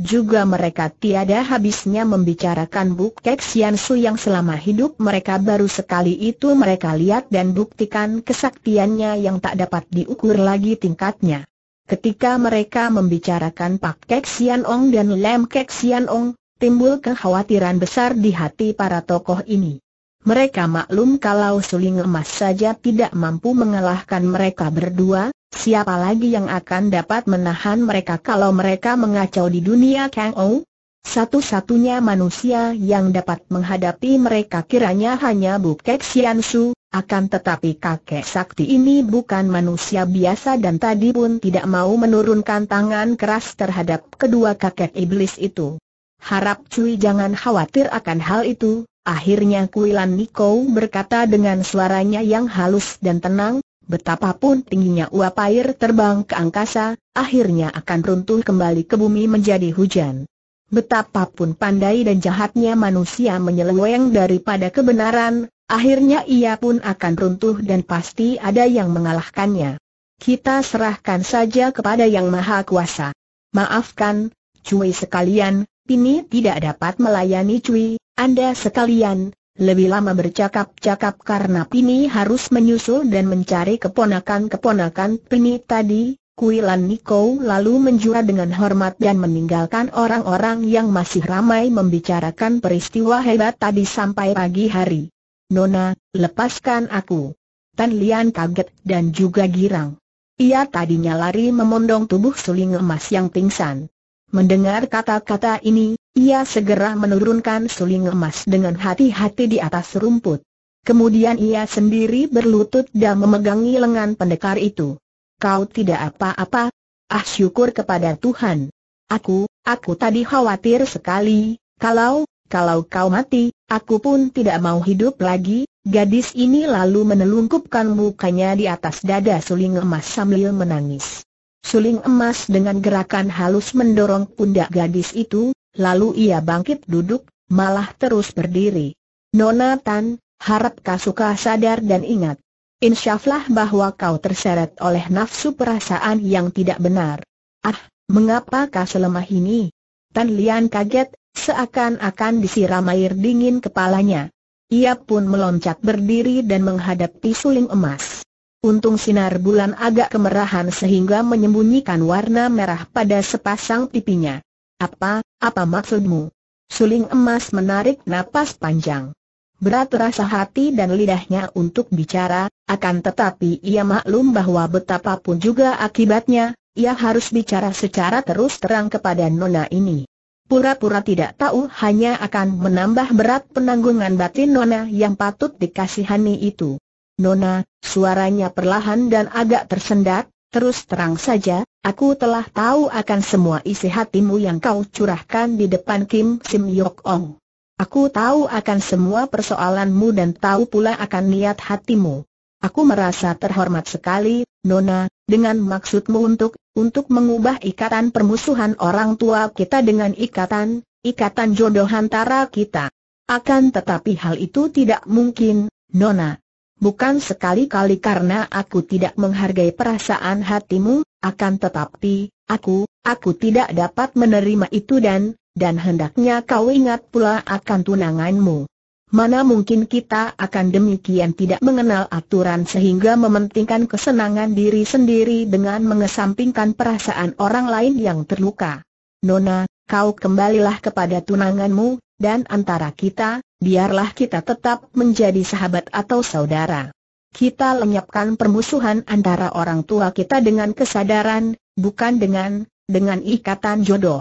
S1: Juga mereka tiada habisnya membicarakan Kek Xian Su yang selama hidup mereka baru sekali itu mereka lihat dan buktikan kesaktiannya yang tak dapat diukur lagi tingkatnya. Ketika mereka membicarakan Pak Kek Xian Ong dan Lem Kek Xian Ong, timbul kekhawatiran besar di hati para tokoh ini. Mereka maklum kalau suling emas saja tidak mampu mengalahkan mereka berdua, siapa lagi yang akan dapat menahan mereka kalau mereka mengacau di dunia Kang Ou? Satu-satunya manusia yang dapat menghadapi mereka kiranya hanya Bukek Sian Su, akan tetapi kakek sakti ini bukan manusia biasa dan tadi pun tidak mau menurunkan tangan keras terhadap kedua kakek iblis itu. Harap Cui jangan khawatir akan hal itu, akhirnya Kuilan Niko berkata dengan suaranya yang halus dan tenang, betapapun tingginya uap air terbang ke angkasa, akhirnya akan runtuh kembali ke bumi menjadi hujan. Betapapun pandai dan jahatnya manusia menyeleweng daripada kebenaran, akhirnya ia pun akan runtuh dan pasti ada yang mengalahkannya. Kita serahkan saja kepada Yang Maha Kuasa. Maafkan, cuy sekalian, Pini tidak dapat melayani Cui, Anda sekalian, lebih lama bercakap-cakap karena Pini harus menyusul dan mencari keponakan-keponakan Pini tadi, Kuilan Niko lalu menjura dengan hormat dan meninggalkan orang-orang yang masih ramai membicarakan peristiwa hebat tadi sampai pagi hari. Nona, lepaskan aku. Tan Lian kaget dan juga girang. Ia tadinya lari memondong tubuh suling emas yang pingsan. Mendengar kata-kata ini, ia segera menurunkan suling emas dengan hati-hati di atas rumput. Kemudian ia sendiri berlutut dan memegangi lengan pendekar itu. Kau tidak apa-apa? Ah syukur kepada Tuhan. Aku, aku tadi khawatir sekali, kalau, kalau kau mati, aku pun tidak mau hidup lagi, Gadis ini lalu menelungkupkan mukanya di atas dada suling emas sambil menangis. Suling emas dengan gerakan halus mendorong pundak gadis itu, lalu ia bangkit duduk, malah terus berdiri. Nona Tan, harap Kasuka sadar dan ingat. Insyaflah bahwa kau terseret oleh nafsu perasaan yang tidak benar. Ah, mengapa kau selemah ini? Tan Lian kaget, seakan-akan disiram air dingin kepalanya. Ia pun meloncat berdiri dan menghadapi suling emas. Untung sinar bulan agak kemerahan sehingga menyembunyikan warna merah pada sepasang pipinya. Apa, apa maksudmu? Suling emas menarik napas panjang. Berat rasa hati dan lidahnya untuk bicara, akan tetapi ia maklum bahwa betapapun juga akibatnya, ia harus bicara secara terus terang kepada nona ini. Pura-pura tidak tahu hanya akan menambah berat penanggungan batin nona yang patut dikasihani itu. Nona, suaranya perlahan dan agak tersendat, terus terang saja, aku telah tahu akan semua isi hatimu yang kau curahkan di depan Kim Sim Yok Ong. Aku tahu akan semua persoalanmu dan tahu pula akan niat hatimu. Aku merasa terhormat sekali, Nona, dengan maksudmu untuk, untuk mengubah ikatan permusuhan orang tua kita dengan ikatan, ikatan jodoh antara kita. Akan tetapi hal itu tidak mungkin, Nona, Bukan sekali-kali karena aku tidak menghargai perasaan hatimu, akan tetapi, aku, aku tidak dapat menerima itu dan, dan hendaknya kau ingat pula akan tunanganmu. Mana mungkin kita akan demikian tidak mengenal aturan sehingga mementingkan kesenangan diri sendiri dengan mengesampingkan perasaan orang lain yang terluka. Nona, kau kembalilah kepada tunanganmu, dan antara kita, biarlah kita tetap menjadi sahabat atau saudara. Kita lenyapkan permusuhan antara orang tua kita dengan kesadaran, bukan dengan, dengan ikatan jodoh.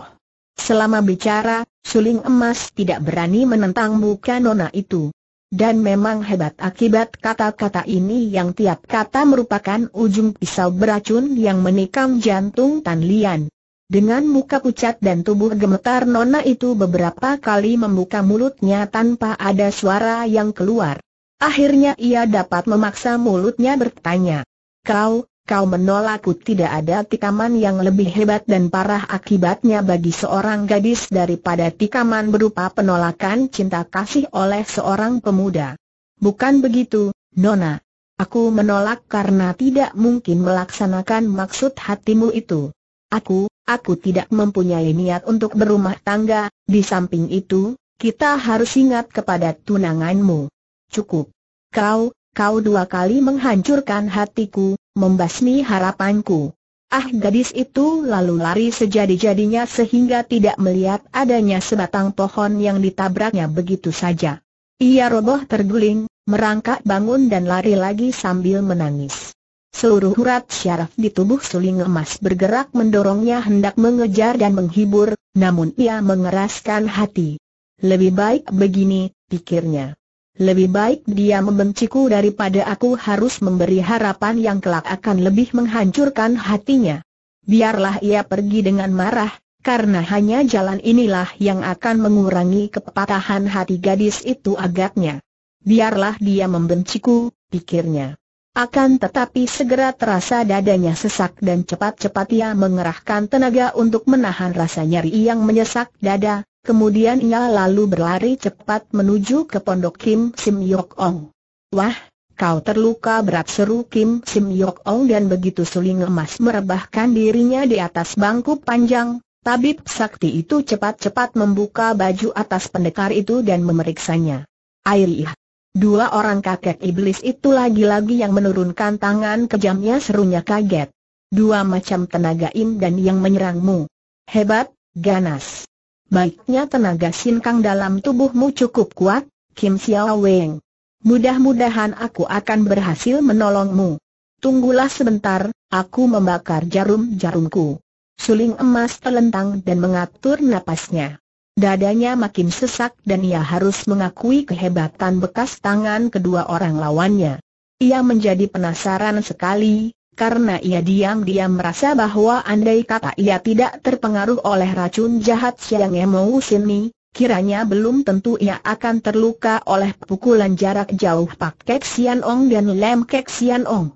S1: Selama bicara, suling emas tidak berani menentang muka nona itu. Dan memang hebat akibat kata-kata ini yang tiap kata merupakan ujung pisau beracun yang menikam jantung Tan Lian. Dengan muka pucat dan tubuh gemetar Nona itu beberapa kali membuka mulutnya tanpa ada suara yang keluar. Akhirnya ia dapat memaksa mulutnya bertanya. Kau, kau menolakku tidak ada tikaman yang lebih hebat dan parah akibatnya bagi seorang gadis daripada tikaman berupa penolakan cinta kasih oleh seorang pemuda. Bukan begitu, Nona. Aku menolak karena tidak mungkin melaksanakan maksud hatimu itu. Aku, aku tidak mempunyai niat untuk berumah tangga, di samping itu, kita harus ingat kepada tunanganmu. Cukup. Kau, kau dua kali menghancurkan hatiku, membasmi harapanku. Ah gadis itu lalu lari sejadi-jadinya sehingga tidak melihat adanya sebatang pohon yang ditabraknya begitu saja. Ia roboh terguling, merangkak bangun dan lari lagi sambil menangis. Seluruh urat syaraf di tubuh suling emas bergerak mendorongnya hendak mengejar dan menghibur, namun ia mengeraskan hati. Lebih baik begini, pikirnya. Lebih baik dia membenciku daripada aku harus memberi harapan yang kelak akan lebih menghancurkan hatinya. Biarlah ia pergi dengan marah, karena hanya jalan inilah yang akan mengurangi kepatahan hati gadis itu agaknya. Biarlah dia membenciku, pikirnya. Akan tetapi segera terasa dadanya sesak dan cepat-cepat ia mengerahkan tenaga untuk menahan rasa nyeri yang menyesak dada, kemudian ia lalu berlari cepat menuju ke pondok Kim Sim Yok Ong. Wah, kau terluka berat seru Kim Sim Yok Ong dan begitu suling emas merebahkan dirinya di atas bangku panjang, tabib sakti itu cepat-cepat membuka baju atas pendekar itu dan memeriksanya. Airih, Dua orang kakek iblis itu lagi-lagi yang menurunkan tangan kejamnya serunya kaget. Dua macam tenaga im dan yang menyerangmu. Hebat, ganas. Baiknya tenaga sinkang dalam tubuhmu cukup kuat, Kim Xiao Weng. Mudah-mudahan aku akan berhasil menolongmu. Tunggulah sebentar, aku membakar jarum-jarumku. Suling emas telentang dan mengatur napasnya. Dadanya makin sesak dan ia harus mengakui kehebatan bekas tangan kedua orang lawannya. Ia menjadi penasaran sekali, karena ia diam-diam merasa bahwa andai kata ia tidak terpengaruh oleh racun jahat Siang emu Sini, kiranya belum tentu ia akan terluka oleh pukulan jarak jauh Pak Kek Sian Ong dan Lem Kek Sian Ong.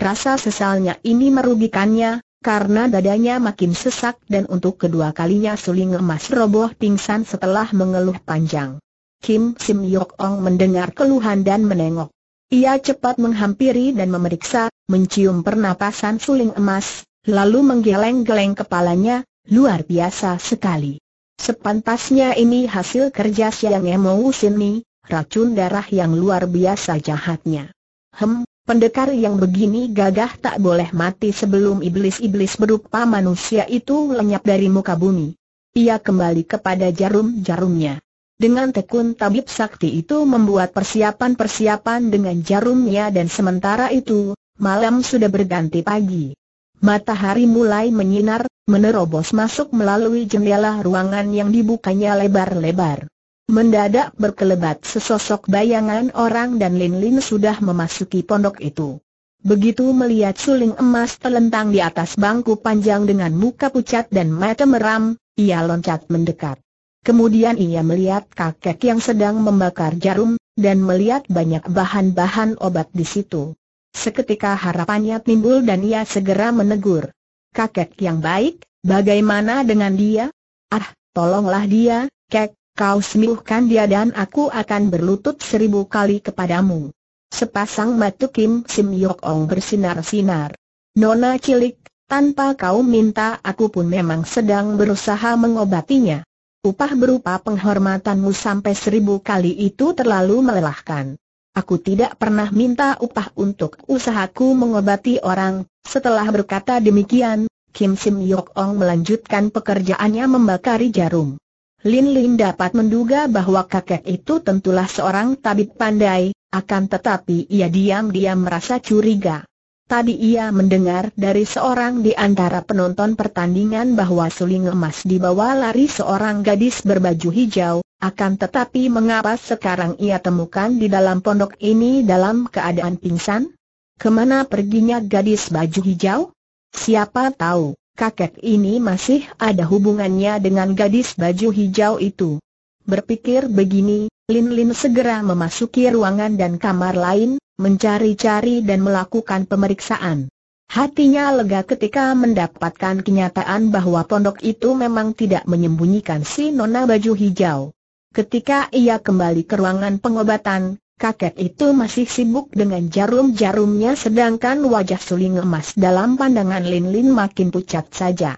S1: Rasa sesalnya ini merugikannya, karena dadanya makin sesak dan untuk kedua kalinya suling emas roboh pingsan setelah mengeluh panjang. Kim Sim Yok Ong mendengar keluhan dan menengok. Ia cepat menghampiri dan memeriksa, mencium pernapasan suling emas, lalu menggeleng-geleng kepalanya, luar biasa sekali. Sepantasnya ini hasil kerja Siang Emo nih, racun darah yang luar biasa jahatnya. Hem, Pendekar yang begini gagah tak boleh mati sebelum iblis-iblis berupa manusia itu lenyap dari muka bumi. Ia kembali kepada jarum-jarumnya. Dengan tekun tabib sakti itu membuat persiapan-persiapan dengan jarumnya dan sementara itu, malam sudah berganti pagi. Matahari mulai menyinar, menerobos masuk melalui jendela ruangan yang dibukanya lebar-lebar. Mendadak berkelebat sesosok bayangan orang dan Lin Lin sudah memasuki pondok itu. Begitu melihat suling emas telentang di atas bangku panjang dengan muka pucat dan mata meram, ia loncat mendekat. Kemudian ia melihat kakek yang sedang membakar jarum, dan melihat banyak bahan-bahan obat di situ. Seketika harapannya timbul dan ia segera menegur. Kakek yang baik, bagaimana dengan dia? Ah, tolonglah dia, kek, Kau sembuhkan dia dan aku akan berlutut seribu kali kepadamu. Sepasang mata Kim Sim Yok Ong bersinar-sinar. Nona cilik, tanpa kau minta aku pun memang sedang berusaha mengobatinya. Upah berupa penghormatanmu sampai seribu kali itu terlalu melelahkan. Aku tidak pernah minta upah untuk usahaku mengobati orang. Setelah berkata demikian, Kim Sim Yok Ong melanjutkan pekerjaannya membakari jarum. Lin Lin dapat menduga bahwa kakek itu tentulah seorang tabib pandai, akan tetapi ia diam-diam merasa curiga. Tadi ia mendengar dari seorang di antara penonton pertandingan bahwa suling emas dibawa lari seorang gadis berbaju hijau, akan tetapi mengapa sekarang ia temukan di dalam pondok ini dalam keadaan pingsan? Kemana perginya gadis baju hijau? Siapa tahu? kakek ini masih ada hubungannya dengan gadis baju hijau itu. Berpikir begini, Lin Lin segera memasuki ruangan dan kamar lain, mencari-cari dan melakukan pemeriksaan. Hatinya lega ketika mendapatkan kenyataan bahwa pondok itu memang tidak menyembunyikan si nona baju hijau. Ketika ia kembali ke ruangan pengobatan, kakek itu masih sibuk dengan jarum-jarumnya sedangkan wajah suling emas dalam pandangan Lin Lin makin pucat saja.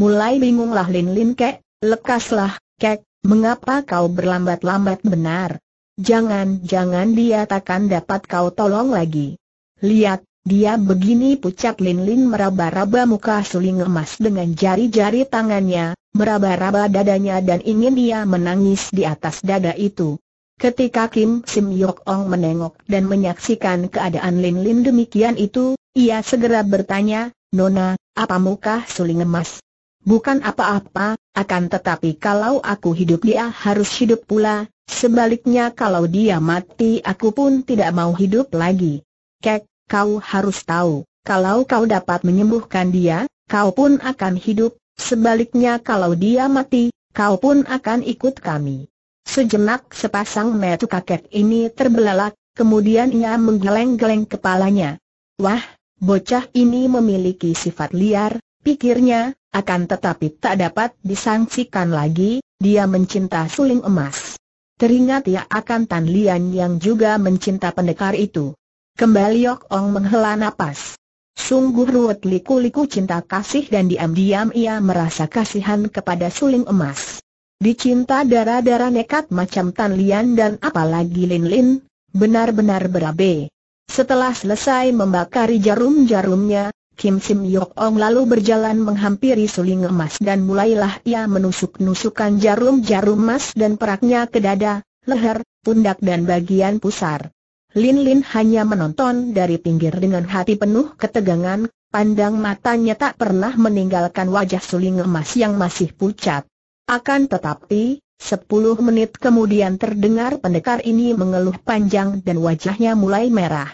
S1: Mulai bingunglah Lin Lin kek, lekaslah, kek, mengapa kau berlambat-lambat benar? Jangan-jangan dia takkan dapat kau tolong lagi. Lihat, dia begini pucat Lin Lin meraba-raba muka suling emas dengan jari-jari tangannya, meraba-raba dadanya dan ingin dia menangis di atas dada itu. Ketika Kim Sim Yok Ong menengok dan menyaksikan keadaan Lin Lin demikian itu, ia segera bertanya, Nona, apa muka suling emas? Bukan apa-apa, akan tetapi kalau aku hidup dia harus hidup pula, sebaliknya kalau dia mati aku pun tidak mau hidup lagi. Kek, kau harus tahu, kalau kau dapat menyembuhkan dia, kau pun akan hidup, sebaliknya kalau dia mati, kau pun akan ikut kami. Sejenak sepasang metu kakek ini terbelalak, kemudian ia menggeleng-geleng kepalanya. Wah, bocah ini memiliki sifat liar, pikirnya, akan tetapi tak dapat disangsikan lagi, dia mencinta suling emas. Teringat ia akan Tan Lian yang juga mencinta pendekar itu. Kembali Yok Ong menghela napas. Sungguh ruwet liku-liku cinta kasih dan diam-diam ia merasa kasihan kepada suling emas. Dicinta darah-darah nekat macam Tan Lian dan apalagi Lin Lin, benar-benar berabe. Setelah selesai membakari jarum-jarumnya, Kim Sim Yok Ong lalu berjalan menghampiri suling emas dan mulailah ia menusuk nusukkan jarum-jarum emas dan peraknya ke dada, leher, pundak dan bagian pusar. Lin Lin hanya menonton dari pinggir dengan hati penuh ketegangan, pandang matanya tak pernah meninggalkan wajah suling emas yang masih pucat. Akan tetapi, sepuluh menit kemudian terdengar pendekar ini mengeluh panjang dan wajahnya mulai merah.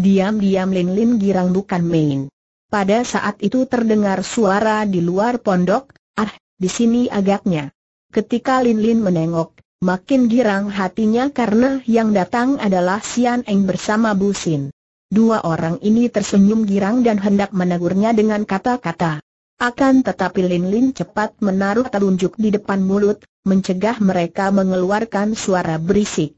S1: Diam-diam Lin Lin girang bukan main. Pada saat itu terdengar suara di luar pondok, ah, di sini agaknya. Ketika Lin Lin menengok, makin girang hatinya karena yang datang adalah Sian Eng bersama Busin. Dua orang ini tersenyum girang dan hendak menegurnya dengan kata-kata. Akan tetapi Lin Lin cepat menaruh telunjuk di depan mulut, mencegah mereka mengeluarkan suara berisik.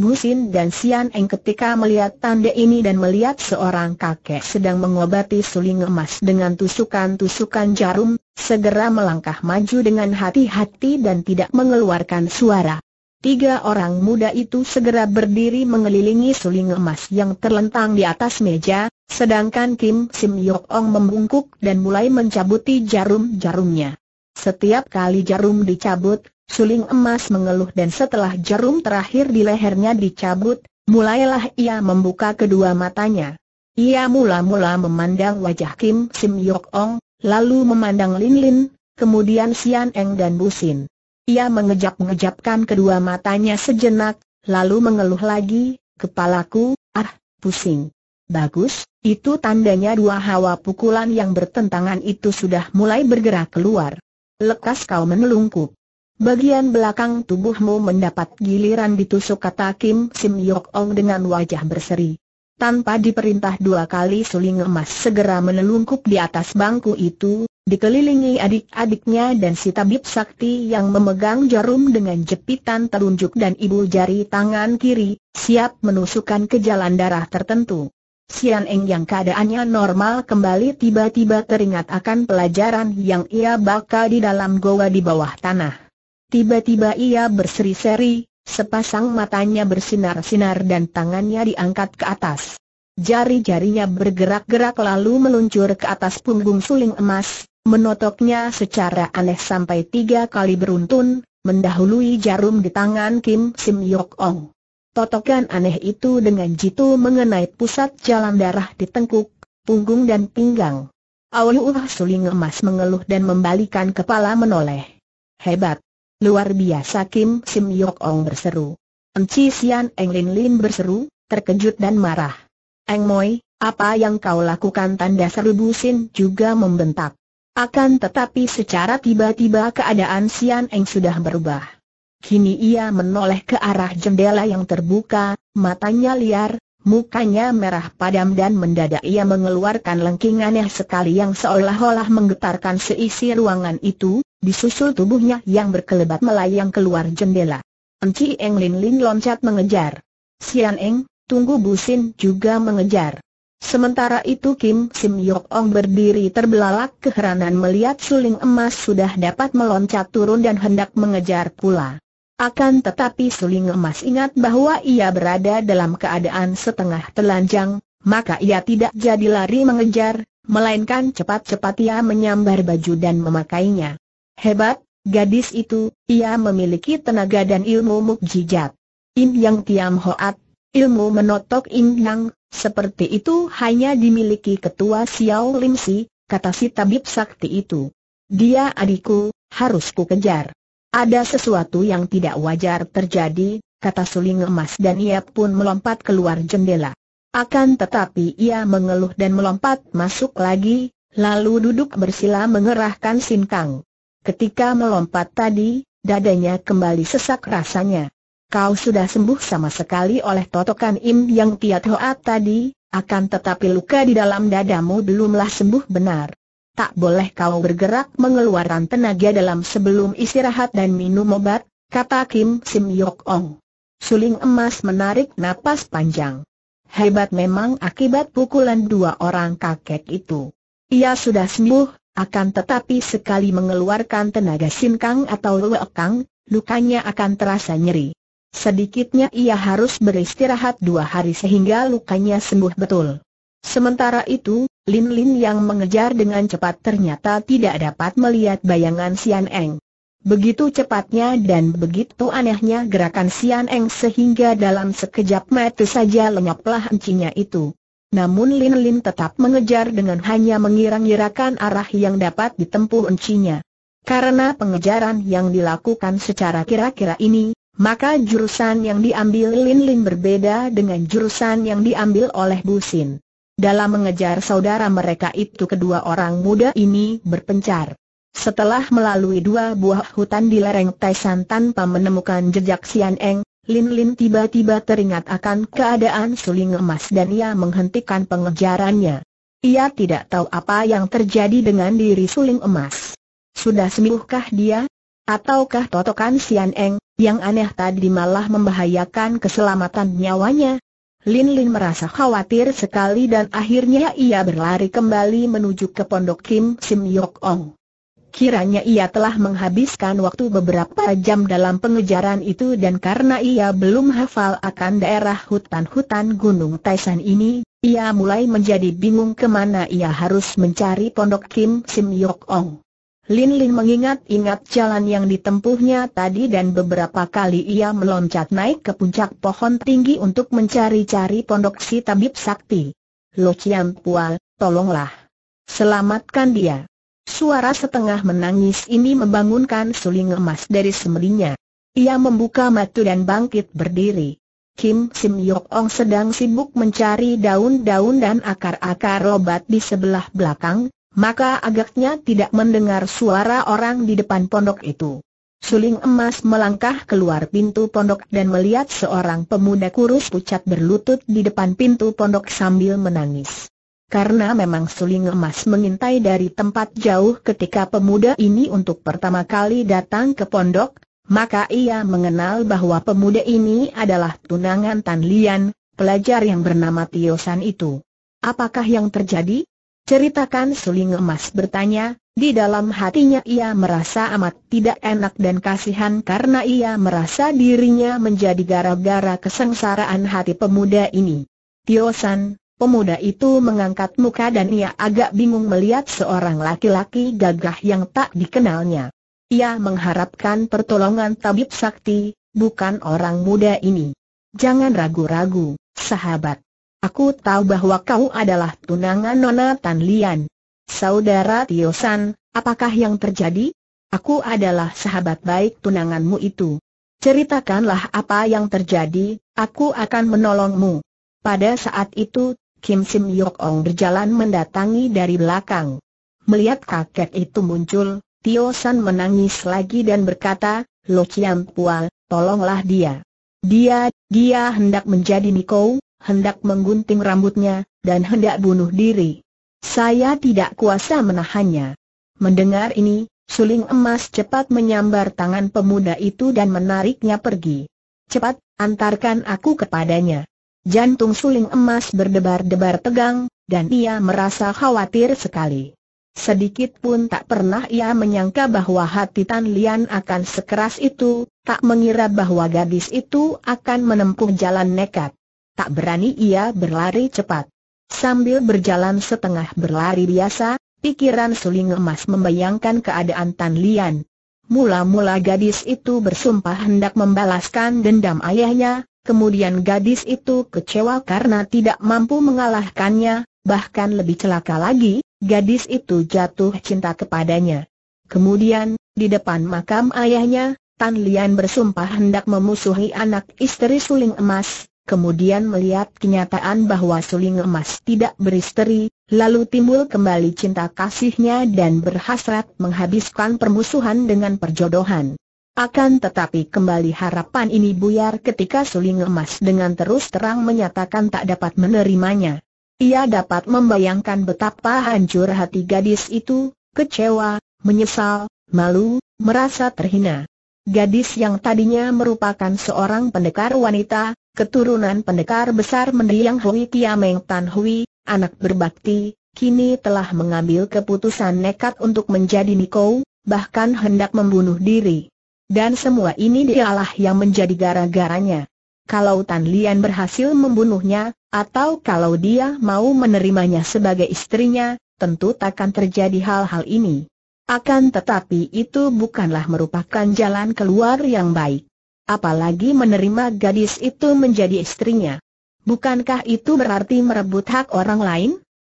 S1: Busin dan Sian Eng ketika melihat tanda ini dan melihat seorang kakek sedang mengobati suling emas dengan tusukan-tusukan jarum, segera melangkah maju dengan hati-hati dan tidak mengeluarkan suara. Tiga orang muda itu segera berdiri mengelilingi suling emas yang terlentang di atas meja, Sedangkan Kim Sim Yok Ong membungkuk dan mulai mencabuti jarum-jarumnya. Setiap kali jarum dicabut, suling emas mengeluh dan setelah jarum terakhir di lehernya dicabut, mulailah ia membuka kedua matanya. Ia mula-mula memandang wajah Kim Sim Yok Ong, lalu memandang Lin Lin, kemudian Sian Eng dan Busin. Ia mengejap-ngejapkan kedua matanya sejenak, lalu mengeluh lagi, kepalaku, ah, pusing. Bagus, itu tandanya dua hawa pukulan yang bertentangan itu sudah mulai bergerak keluar. Lekas kau menelungkup. Bagian belakang tubuhmu mendapat giliran ditusuk kata Kim Sim Yok Ong dengan wajah berseri. Tanpa diperintah dua kali suling emas segera menelungkup di atas bangku itu, dikelilingi adik-adiknya dan si tabib sakti yang memegang jarum dengan jepitan telunjuk dan ibu jari tangan kiri, siap menusukkan ke jalan darah tertentu. Sian Eng yang keadaannya normal kembali tiba-tiba teringat akan pelajaran yang ia bakal di dalam goa di bawah tanah. Tiba-tiba ia berseri-seri, sepasang matanya bersinar-sinar dan tangannya diangkat ke atas. Jari-jarinya bergerak-gerak lalu meluncur ke atas punggung suling emas, menotoknya secara aneh sampai tiga kali beruntun, mendahului jarum di tangan Kim Sim Yok Ong. Totokan aneh itu dengan jitu mengenai pusat jalan darah di tengkuk, punggung dan pinggang. Auliuh suling emas mengeluh dan membalikan kepala menoleh. Hebat! Luar biasa Kim Sim Yok Ong berseru. Enci Sian Eng Lin Lin berseru, terkejut dan marah. Eng Moi, apa yang kau lakukan tanda seru Sin juga membentak. Akan tetapi secara tiba-tiba keadaan Sian Eng sudah berubah. Kini ia menoleh ke arah jendela yang terbuka, matanya liar, mukanya merah padam dan mendadak ia mengeluarkan lengkingannya sekali yang seolah-olah menggetarkan seisi ruangan itu, disusul tubuhnya yang berkelebat melayang keluar jendela. Enci Eng Lin Lin loncat mengejar. Sian Eng, tunggu Busin juga mengejar. Sementara itu Kim Sim Yok Ong berdiri terbelalak keheranan melihat suling emas sudah dapat meloncat turun dan hendak mengejar pula. Akan tetapi suling emas ingat bahwa ia berada dalam keadaan setengah telanjang, maka ia tidak jadi lari mengejar, melainkan cepat-cepat ia menyambar baju dan memakainya. Hebat, gadis itu, ia memiliki tenaga dan ilmu mukjizat. In Yang Tiam Hoat, ilmu menotok In Yang, seperti itu hanya dimiliki ketua Xiao Lim Si, kata si tabib sakti itu. Dia adikku, harus ku kejar. Ada sesuatu yang tidak wajar terjadi, kata suling emas dan ia pun melompat keluar jendela. Akan tetapi ia mengeluh dan melompat masuk lagi, lalu duduk bersila mengerahkan sinkang. Ketika melompat tadi, dadanya kembali sesak rasanya. Kau sudah sembuh sama sekali oleh totokan Im yang tiat Hoat tadi, akan tetapi luka di dalam dadamu belumlah sembuh benar tak boleh kau bergerak mengeluarkan tenaga dalam sebelum istirahat dan minum obat, kata Kim Sim Yok Ong. Suling emas menarik napas panjang. Hebat memang akibat pukulan dua orang kakek itu. Ia sudah sembuh, akan tetapi sekali mengeluarkan tenaga sin kang atau kang, lukanya akan terasa nyeri. Sedikitnya ia harus beristirahat dua hari sehingga lukanya sembuh betul. Sementara itu, Lin Lin yang mengejar dengan cepat ternyata tidak dapat melihat bayangan Sian Eng. Begitu cepatnya dan begitu anehnya gerakan Sian Eng sehingga dalam sekejap mata saja lenyaplah encinya itu. Namun Lin Lin tetap mengejar dengan hanya mengira-ngirakan arah yang dapat ditempuh encinya. Karena pengejaran yang dilakukan secara kira-kira ini, maka jurusan yang diambil Lin Lin berbeda dengan jurusan yang diambil oleh Busin. Dalam mengejar saudara mereka itu kedua orang muda ini berpencar. Setelah melalui dua buah hutan di lereng Taisan tanpa menemukan jejak Sian Eng, Lin Lin tiba-tiba teringat akan keadaan suling emas dan ia menghentikan pengejarannya. Ia tidak tahu apa yang terjadi dengan diri suling emas. Sudah sembuhkah dia? Ataukah totokan Sian Eng, yang aneh tadi malah membahayakan keselamatan nyawanya? Lin Lin merasa khawatir sekali dan akhirnya ia berlari kembali menuju ke pondok Kim Sim Yok Ong. Kiranya ia telah menghabiskan waktu beberapa jam dalam pengejaran itu dan karena ia belum hafal akan daerah hutan-hutan Gunung Taisan ini, ia mulai menjadi bingung kemana ia harus mencari pondok Kim Sim Yok Ong. Lin Lin mengingat-ingat jalan yang ditempuhnya tadi dan beberapa kali ia meloncat naik ke puncak pohon tinggi untuk mencari-cari pondok si tabib sakti. Lo Chiang Pual, tolonglah. Selamatkan dia. Suara setengah menangis ini membangunkan suling emas dari semelinya. Ia membuka mata dan bangkit berdiri. Kim Sim Yok Ong sedang sibuk mencari daun-daun dan akar-akar obat di sebelah belakang, maka agaknya tidak mendengar suara orang di depan pondok itu. Suling emas melangkah keluar pintu pondok dan melihat seorang pemuda kurus pucat berlutut di depan pintu pondok sambil menangis. Karena memang suling emas mengintai dari tempat jauh ketika pemuda ini untuk pertama kali datang ke pondok, maka ia mengenal bahwa pemuda ini adalah tunangan Tan Lian, pelajar yang bernama Tiosan itu. Apakah yang terjadi? Ceritakan suling emas bertanya, di dalam hatinya ia merasa amat tidak enak dan kasihan karena ia merasa dirinya menjadi gara-gara kesengsaraan hati pemuda ini. Tio San, pemuda itu mengangkat muka dan ia agak bingung melihat seorang laki-laki gagah yang tak dikenalnya. Ia mengharapkan pertolongan tabib sakti, bukan orang muda ini. Jangan ragu-ragu, sahabat. Aku tahu bahwa kau adalah tunangan Nona Tan Lian. Saudara Tio San, apakah yang terjadi? Aku adalah sahabat baik tunanganmu itu. Ceritakanlah apa yang terjadi, aku akan menolongmu. Pada saat itu, Kim Sim Yok Ong berjalan mendatangi dari belakang. Melihat kakek itu muncul, Tio San menangis lagi dan berkata, Lo Chiam Pual, tolonglah dia. Dia, dia hendak menjadi Niko, hendak menggunting rambutnya, dan hendak bunuh diri. Saya tidak kuasa menahannya. Mendengar ini, suling emas cepat menyambar tangan pemuda itu dan menariknya pergi. Cepat, antarkan aku kepadanya. Jantung suling emas berdebar-debar tegang, dan ia merasa khawatir sekali. Sedikit pun tak pernah ia menyangka bahwa hati Tan Lian akan sekeras itu, tak mengira bahwa gadis itu akan menempuh jalan nekat tak berani ia berlari cepat. Sambil berjalan setengah berlari biasa, pikiran suling emas membayangkan keadaan Tan Lian. Mula-mula gadis itu bersumpah hendak membalaskan dendam ayahnya, kemudian gadis itu kecewa karena tidak mampu mengalahkannya, bahkan lebih celaka lagi, gadis itu jatuh cinta kepadanya. Kemudian, di depan makam ayahnya, Tan Lian bersumpah hendak memusuhi anak istri suling emas, kemudian melihat kenyataan bahwa suling emas tidak beristeri, lalu timbul kembali cinta kasihnya dan berhasrat menghabiskan permusuhan dengan perjodohan. Akan tetapi kembali harapan ini buyar ketika suling emas dengan terus terang menyatakan tak dapat menerimanya. Ia dapat membayangkan betapa hancur hati gadis itu, kecewa, menyesal, malu, merasa terhina. Gadis yang tadinya merupakan seorang pendekar wanita, keturunan pendekar besar mendiang Hui Tiameng Tan Hui, anak berbakti, kini telah mengambil keputusan nekat untuk menjadi Niko, bahkan hendak membunuh diri. Dan semua ini dialah yang menjadi gara-garanya. Kalau Tan Lian berhasil membunuhnya, atau kalau dia mau menerimanya sebagai istrinya, tentu takkan terjadi hal-hal ini. Akan tetapi itu bukanlah merupakan jalan keluar yang baik apalagi menerima gadis itu menjadi istrinya. Bukankah itu berarti merebut hak orang lain?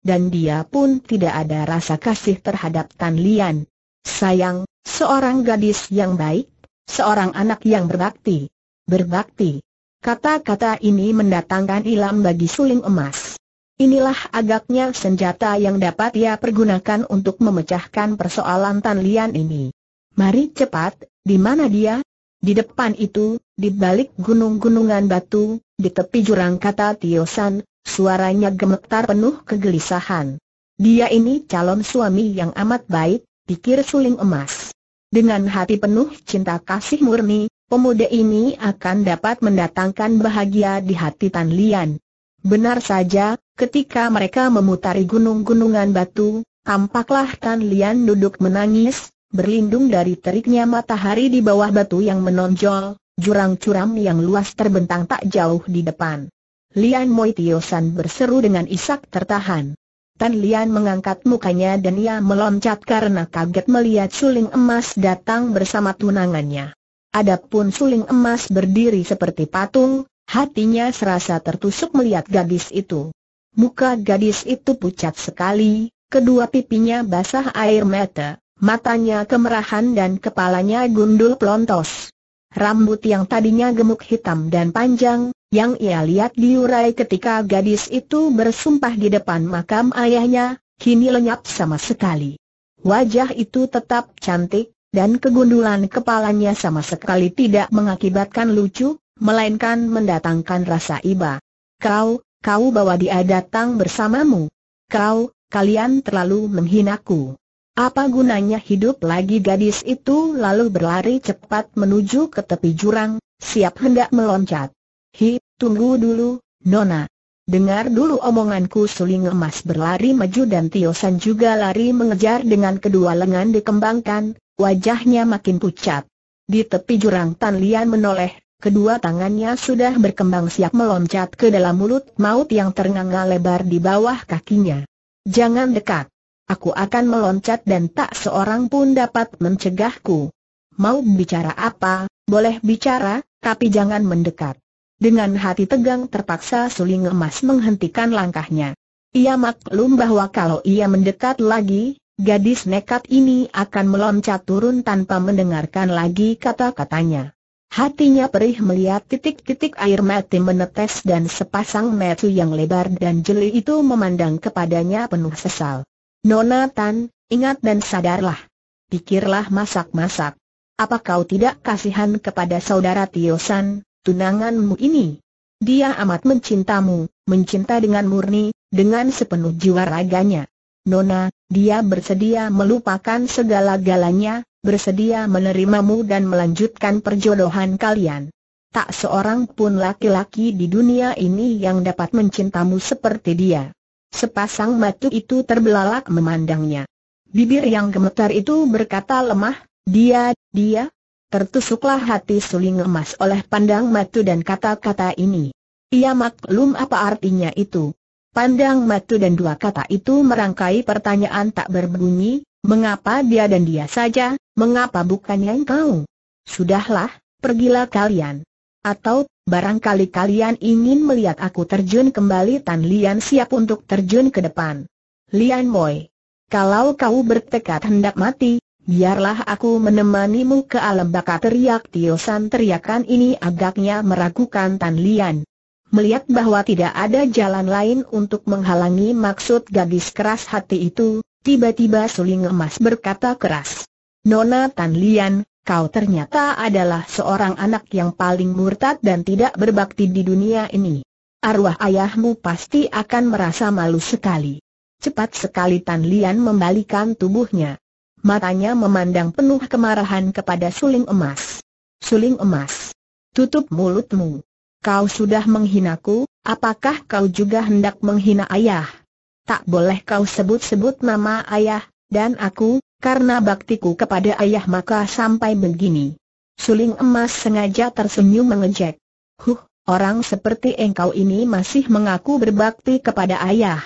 S1: Dan dia pun tidak ada rasa kasih terhadap Tan Lian. Sayang, seorang gadis yang baik, seorang anak yang berbakti. Berbakti. Kata-kata ini mendatangkan ilham bagi suling emas. Inilah agaknya senjata yang dapat ia pergunakan untuk memecahkan persoalan Tan Lian ini. Mari cepat, di mana dia? Di depan itu, di balik gunung-gunungan batu, di tepi jurang kata Tio San, suaranya gemetar penuh kegelisahan. Dia ini calon suami yang amat baik, pikir suling emas. Dengan hati penuh cinta kasih murni, pemuda ini akan dapat mendatangkan bahagia di hati Tan Lian. Benar saja, ketika mereka memutari gunung-gunungan batu, tampaklah Tan Lian duduk menangis, berlindung dari teriknya matahari di bawah batu yang menonjol, jurang curam yang luas terbentang tak jauh di depan. Lian Moi Tio San berseru dengan isak tertahan. Tan Lian mengangkat mukanya dan ia meloncat karena kaget melihat suling emas datang bersama tunangannya. Adapun suling emas berdiri seperti patung, hatinya serasa tertusuk melihat gadis itu. Muka gadis itu pucat sekali, kedua pipinya basah air mata, matanya kemerahan dan kepalanya gundul pelontos. Rambut yang tadinya gemuk hitam dan panjang, yang ia lihat diurai ketika gadis itu bersumpah di depan makam ayahnya, kini lenyap sama sekali. Wajah itu tetap cantik, dan kegundulan kepalanya sama sekali tidak mengakibatkan lucu, melainkan mendatangkan rasa iba. Kau, kau bawa dia datang bersamamu. Kau, kalian terlalu menghinaku. Apa gunanya hidup lagi gadis itu lalu berlari cepat menuju ke tepi jurang, siap hendak meloncat. Hi, tunggu dulu, Nona. Dengar dulu omonganku suling emas berlari maju dan Tio San juga lari mengejar dengan kedua lengan dikembangkan, wajahnya makin pucat. Di tepi jurang Tan Lian menoleh, kedua tangannya sudah berkembang siap meloncat ke dalam mulut maut yang ternganga lebar di bawah kakinya. Jangan dekat. Aku akan meloncat dan tak seorang pun dapat mencegahku. Mau bicara apa, boleh bicara, tapi jangan mendekat. Dengan hati tegang terpaksa suling emas menghentikan langkahnya. Ia maklum bahwa kalau ia mendekat lagi, gadis nekat ini akan meloncat turun tanpa mendengarkan lagi kata-katanya. Hatinya perih melihat titik-titik air mati menetes dan sepasang metu yang lebar dan jeli itu memandang kepadanya penuh sesal. Nona Tan, ingat dan sadarlah. Pikirlah masak-masak. Apa kau tidak kasihan kepada saudara Tio tunanganmu ini? Dia amat mencintamu, mencinta dengan murni, dengan sepenuh jiwa raganya. Nona, dia bersedia melupakan segala-galanya, bersedia menerimamu dan melanjutkan perjodohan kalian. Tak seorang pun laki-laki di dunia ini yang dapat mencintamu seperti dia. Sepasang mata itu terbelalak memandangnya. Bibir yang gemetar itu berkata lemah, dia, dia. Tertusuklah hati suling emas oleh pandang matu dan kata-kata ini. Ia maklum apa artinya itu. Pandang matu dan dua kata itu merangkai pertanyaan tak berbunyi, mengapa dia dan dia saja, mengapa bukannya engkau? Sudahlah, pergilah kalian. Atau, barangkali kalian ingin melihat aku terjun kembali Tan Lian siap untuk terjun ke depan. Lian Moi, kalau kau bertekad hendak mati, biarlah aku menemanimu ke alam baka teriak Tio San teriakan ini agaknya meragukan Tan Lian. Melihat bahwa tidak ada jalan lain untuk menghalangi maksud gadis keras hati itu, tiba-tiba suling emas berkata keras. Nona Tan Lian, kau ternyata adalah seorang anak yang paling murtad dan tidak berbakti di dunia ini. Arwah ayahmu pasti akan merasa malu sekali. Cepat sekali Tan Lian membalikan tubuhnya. Matanya memandang penuh kemarahan kepada suling emas. Suling emas. Tutup mulutmu. Kau sudah menghinaku, apakah kau juga hendak menghina ayah? Tak boleh kau sebut-sebut nama ayah, dan aku, karena baktiku kepada ayah maka sampai begini. Suling emas sengaja tersenyum mengejek. Huh, orang seperti engkau ini masih mengaku berbakti kepada ayah.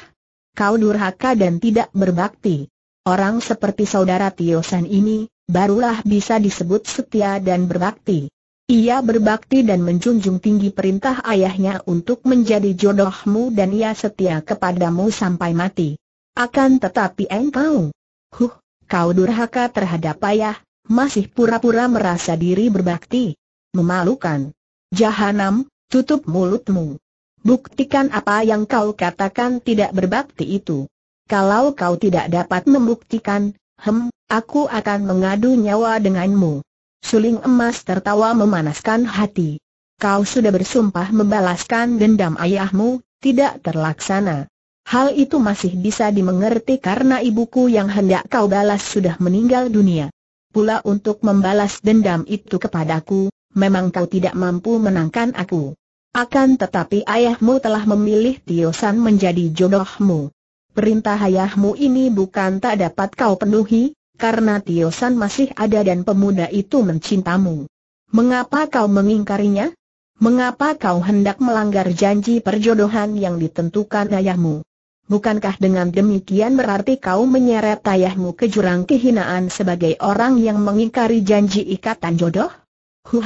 S1: Kau durhaka dan tidak berbakti. Orang seperti saudara Tio ini, barulah bisa disebut setia dan berbakti. Ia berbakti dan menjunjung tinggi perintah ayahnya untuk menjadi jodohmu dan ia setia kepadamu sampai mati. Akan tetapi engkau, huh, kau durhaka terhadap ayah, masih pura-pura merasa diri berbakti. Memalukan. Jahanam, tutup mulutmu. Buktikan apa yang kau katakan tidak berbakti itu. Kalau kau tidak dapat membuktikan, hem, aku akan mengadu nyawa denganmu. Suling emas tertawa memanaskan hati. Kau sudah bersumpah membalaskan dendam ayahmu, tidak terlaksana. Hal itu masih bisa dimengerti karena ibuku yang hendak kau balas sudah meninggal dunia. Pula untuk membalas dendam itu kepadaku, memang kau tidak mampu menangkan aku. Akan tetapi ayahmu telah memilih Tio San menjadi jodohmu. Perintah ayahmu ini bukan tak dapat kau penuhi, karena Tio San masih ada dan pemuda itu mencintamu. Mengapa kau mengingkarinya? Mengapa kau hendak melanggar janji perjodohan yang ditentukan ayahmu? Bukankah dengan demikian berarti kau menyeret ayahmu ke jurang kehinaan sebagai orang yang mengingkari janji ikatan jodoh? ku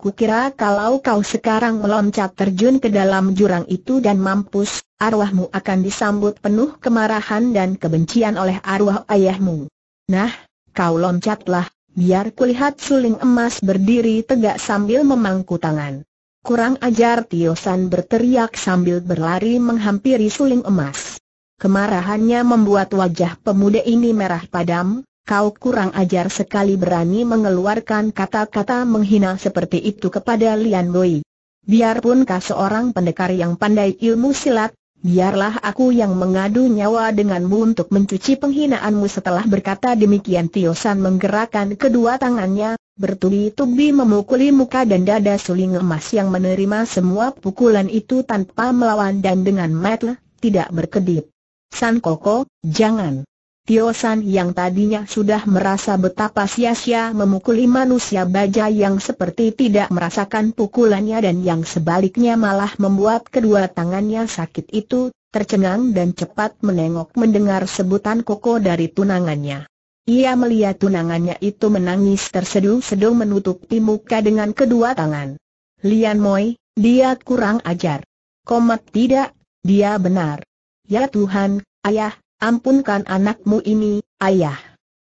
S1: kukira kalau kau sekarang meloncat terjun ke dalam jurang itu dan mampus, arwahmu akan disambut penuh kemarahan dan kebencian oleh arwah ayahmu. Nah, kau loncatlah, biar kulihat suling emas berdiri tegak sambil memangku tangan. Kurang ajar Tio San berteriak sambil berlari menghampiri suling emas. Kemarahannya membuat wajah pemuda ini merah padam, kau kurang ajar sekali berani mengeluarkan kata-kata menghina seperti itu kepada Lian Wei. Biarpun kau seorang pendekar yang pandai ilmu silat, biarlah aku yang mengadu nyawa denganmu untuk mencuci penghinaanmu setelah berkata demikian Tio San menggerakkan kedua tangannya, bertubi-tubi memukuli muka dan dada suling emas yang menerima semua pukulan itu tanpa melawan dan dengan mata tidak berkedip. San Koko, jangan. Tio San yang tadinya sudah merasa betapa sia-sia memukuli manusia baja yang seperti tidak merasakan pukulannya dan yang sebaliknya malah membuat kedua tangannya sakit itu, tercengang dan cepat menengok mendengar sebutan Koko dari tunangannya. Ia melihat tunangannya itu menangis terseduh-seduh menutupi muka dengan kedua tangan. Lian Moi, dia kurang ajar. Komat tidak, dia benar. Ya Tuhan, ayah, ampunkan anakmu ini, ayah.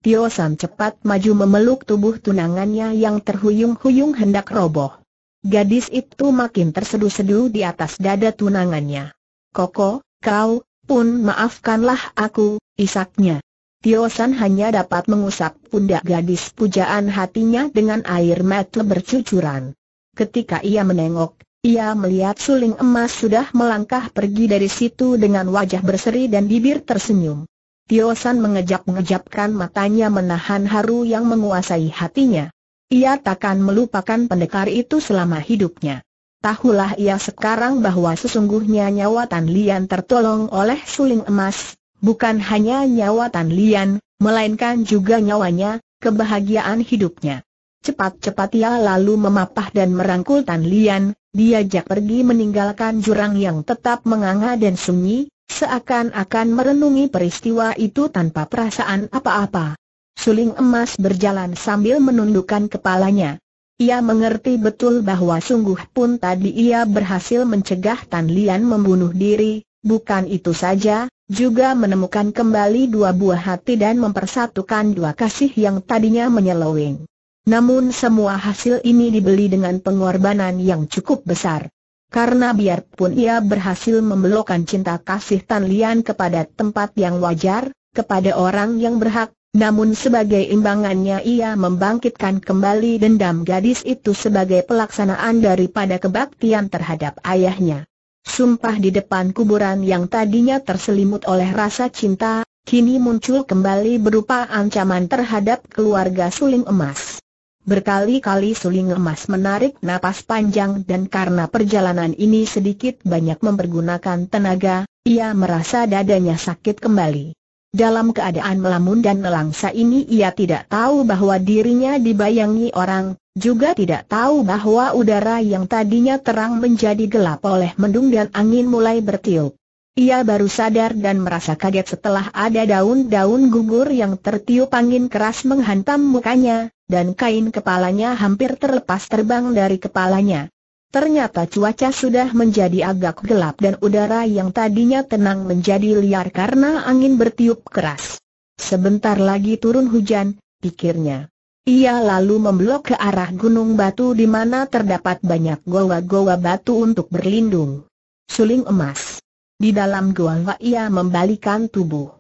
S1: Tio San cepat maju memeluk tubuh tunangannya yang terhuyung-huyung hendak roboh. Gadis itu makin tersedu-sedu di atas dada tunangannya. Koko, kau, pun maafkanlah aku, isaknya. Tio San hanya dapat mengusap pundak gadis pujaan hatinya dengan air mata bercucuran. Ketika ia menengok, ia melihat suling emas sudah melangkah pergi dari situ dengan wajah berseri dan bibir tersenyum. Tio San mengejap-ngejapkan matanya menahan haru yang menguasai hatinya. Ia takkan melupakan pendekar itu selama hidupnya. Tahulah ia sekarang bahwa sesungguhnya nyawa Tan Lian tertolong oleh suling emas, bukan hanya nyawa Tan Lian, melainkan juga nyawanya, kebahagiaan hidupnya. Cepat-cepat ia lalu memapah dan merangkul Tan Lian, diajak pergi meninggalkan jurang yang tetap menganga dan sunyi, seakan-akan merenungi peristiwa itu tanpa perasaan apa-apa. Suling emas berjalan sambil menundukkan kepalanya. Ia mengerti betul bahwa sungguh pun tadi ia berhasil mencegah Tan Lian membunuh diri, bukan itu saja, juga menemukan kembali dua buah hati dan mempersatukan dua kasih yang tadinya menyeleweng. Namun semua hasil ini dibeli dengan pengorbanan yang cukup besar. Karena biarpun ia berhasil membelokkan cinta kasih Tan Lian kepada tempat yang wajar, kepada orang yang berhak, namun sebagai imbangannya ia membangkitkan kembali dendam gadis itu sebagai pelaksanaan daripada kebaktian terhadap ayahnya. Sumpah di depan kuburan yang tadinya terselimut oleh rasa cinta, kini muncul kembali berupa ancaman terhadap keluarga suling emas. Berkali-kali suling emas menarik napas panjang dan karena perjalanan ini sedikit banyak mempergunakan tenaga, ia merasa dadanya sakit kembali. Dalam keadaan melamun dan melangsa ini ia tidak tahu bahwa dirinya dibayangi orang, juga tidak tahu bahwa udara yang tadinya terang menjadi gelap oleh mendung dan angin mulai bertiup. Ia baru sadar dan merasa kaget setelah ada daun-daun gugur yang tertiup angin keras menghantam mukanya, dan kain kepalanya hampir terlepas terbang dari kepalanya. Ternyata cuaca sudah menjadi agak gelap dan udara yang tadinya tenang menjadi liar karena angin bertiup keras. Sebentar lagi turun hujan, pikirnya. Ia lalu memblok ke arah gunung batu di mana terdapat banyak goa-goa batu untuk berlindung. Suling emas. Di dalam goa ia membalikan tubuh.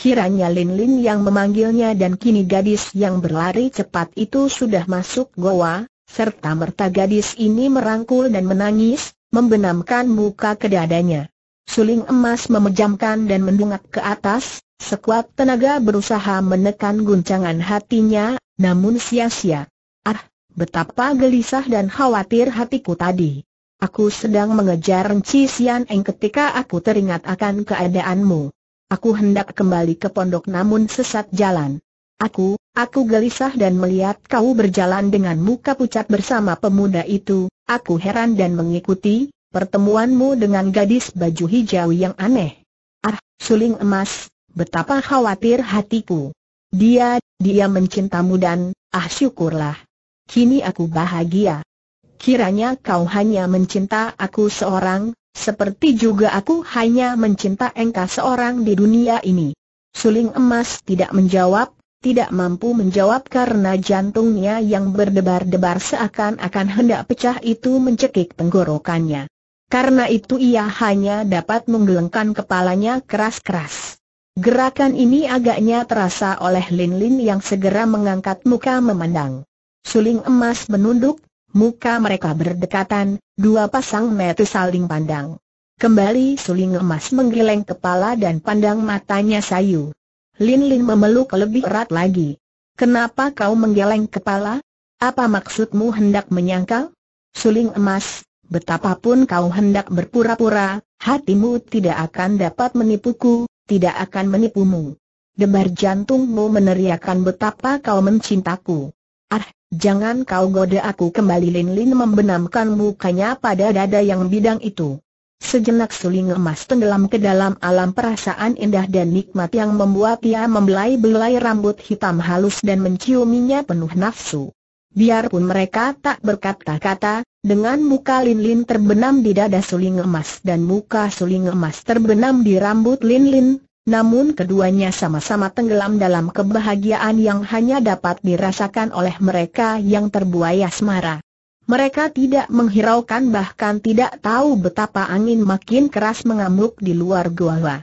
S1: Kiranya Lin Lin yang memanggilnya dan kini gadis yang berlari cepat itu sudah masuk goa, serta merta gadis ini merangkul dan menangis, membenamkan muka ke dadanya. Suling emas memejamkan dan mendungak ke atas, sekuat tenaga berusaha menekan guncangan hatinya, namun sia-sia. Ah, betapa gelisah dan khawatir hatiku tadi. Aku sedang mengejar Enci Sian Eng ketika aku teringat akan keadaanmu. Aku hendak kembali ke pondok namun sesat jalan. Aku, aku gelisah dan melihat kau berjalan dengan muka pucat bersama pemuda itu, aku heran dan mengikuti, pertemuanmu dengan gadis baju hijau yang aneh. Ah, suling emas, betapa khawatir hatiku. Dia, dia mencintamu dan, ah syukurlah. Kini aku bahagia. Kiranya kau hanya mencinta aku seorang, seperti juga aku hanya mencinta engkau seorang di dunia ini. Suling emas tidak menjawab, tidak mampu menjawab karena jantungnya yang berdebar-debar seakan-akan hendak pecah itu mencekik tenggorokannya. Karena itu ia hanya dapat menggelengkan kepalanya keras-keras. Gerakan ini agaknya terasa oleh Lin Lin yang segera mengangkat muka memandang. Suling emas menunduk, Muka mereka berdekatan, dua pasang mata saling pandang. Kembali suling emas menggeleng kepala dan pandang matanya sayu. Lin Lin memeluk lebih erat lagi. Kenapa kau menggeleng kepala? Apa maksudmu hendak menyangkal? Suling emas, betapapun kau hendak berpura-pura, hatimu tidak akan dapat menipuku, tidak akan menipumu. Debar jantungmu meneriakan betapa kau mencintaku. Ah, jangan kau goda aku kembali Lin Lin membenamkan mukanya pada dada yang bidang itu. Sejenak suling emas tenggelam ke dalam alam perasaan indah dan nikmat yang membuat ia membelai-belai rambut hitam halus dan menciuminya penuh nafsu. Biarpun mereka tak berkata-kata, dengan muka Lin Lin terbenam di dada suling emas dan muka suling emas terbenam di rambut Lin Lin, namun keduanya sama-sama tenggelam dalam kebahagiaan yang hanya dapat dirasakan oleh mereka yang terbuai asmara. Mereka tidak menghiraukan bahkan tidak tahu betapa angin makin keras mengamuk di luar gua.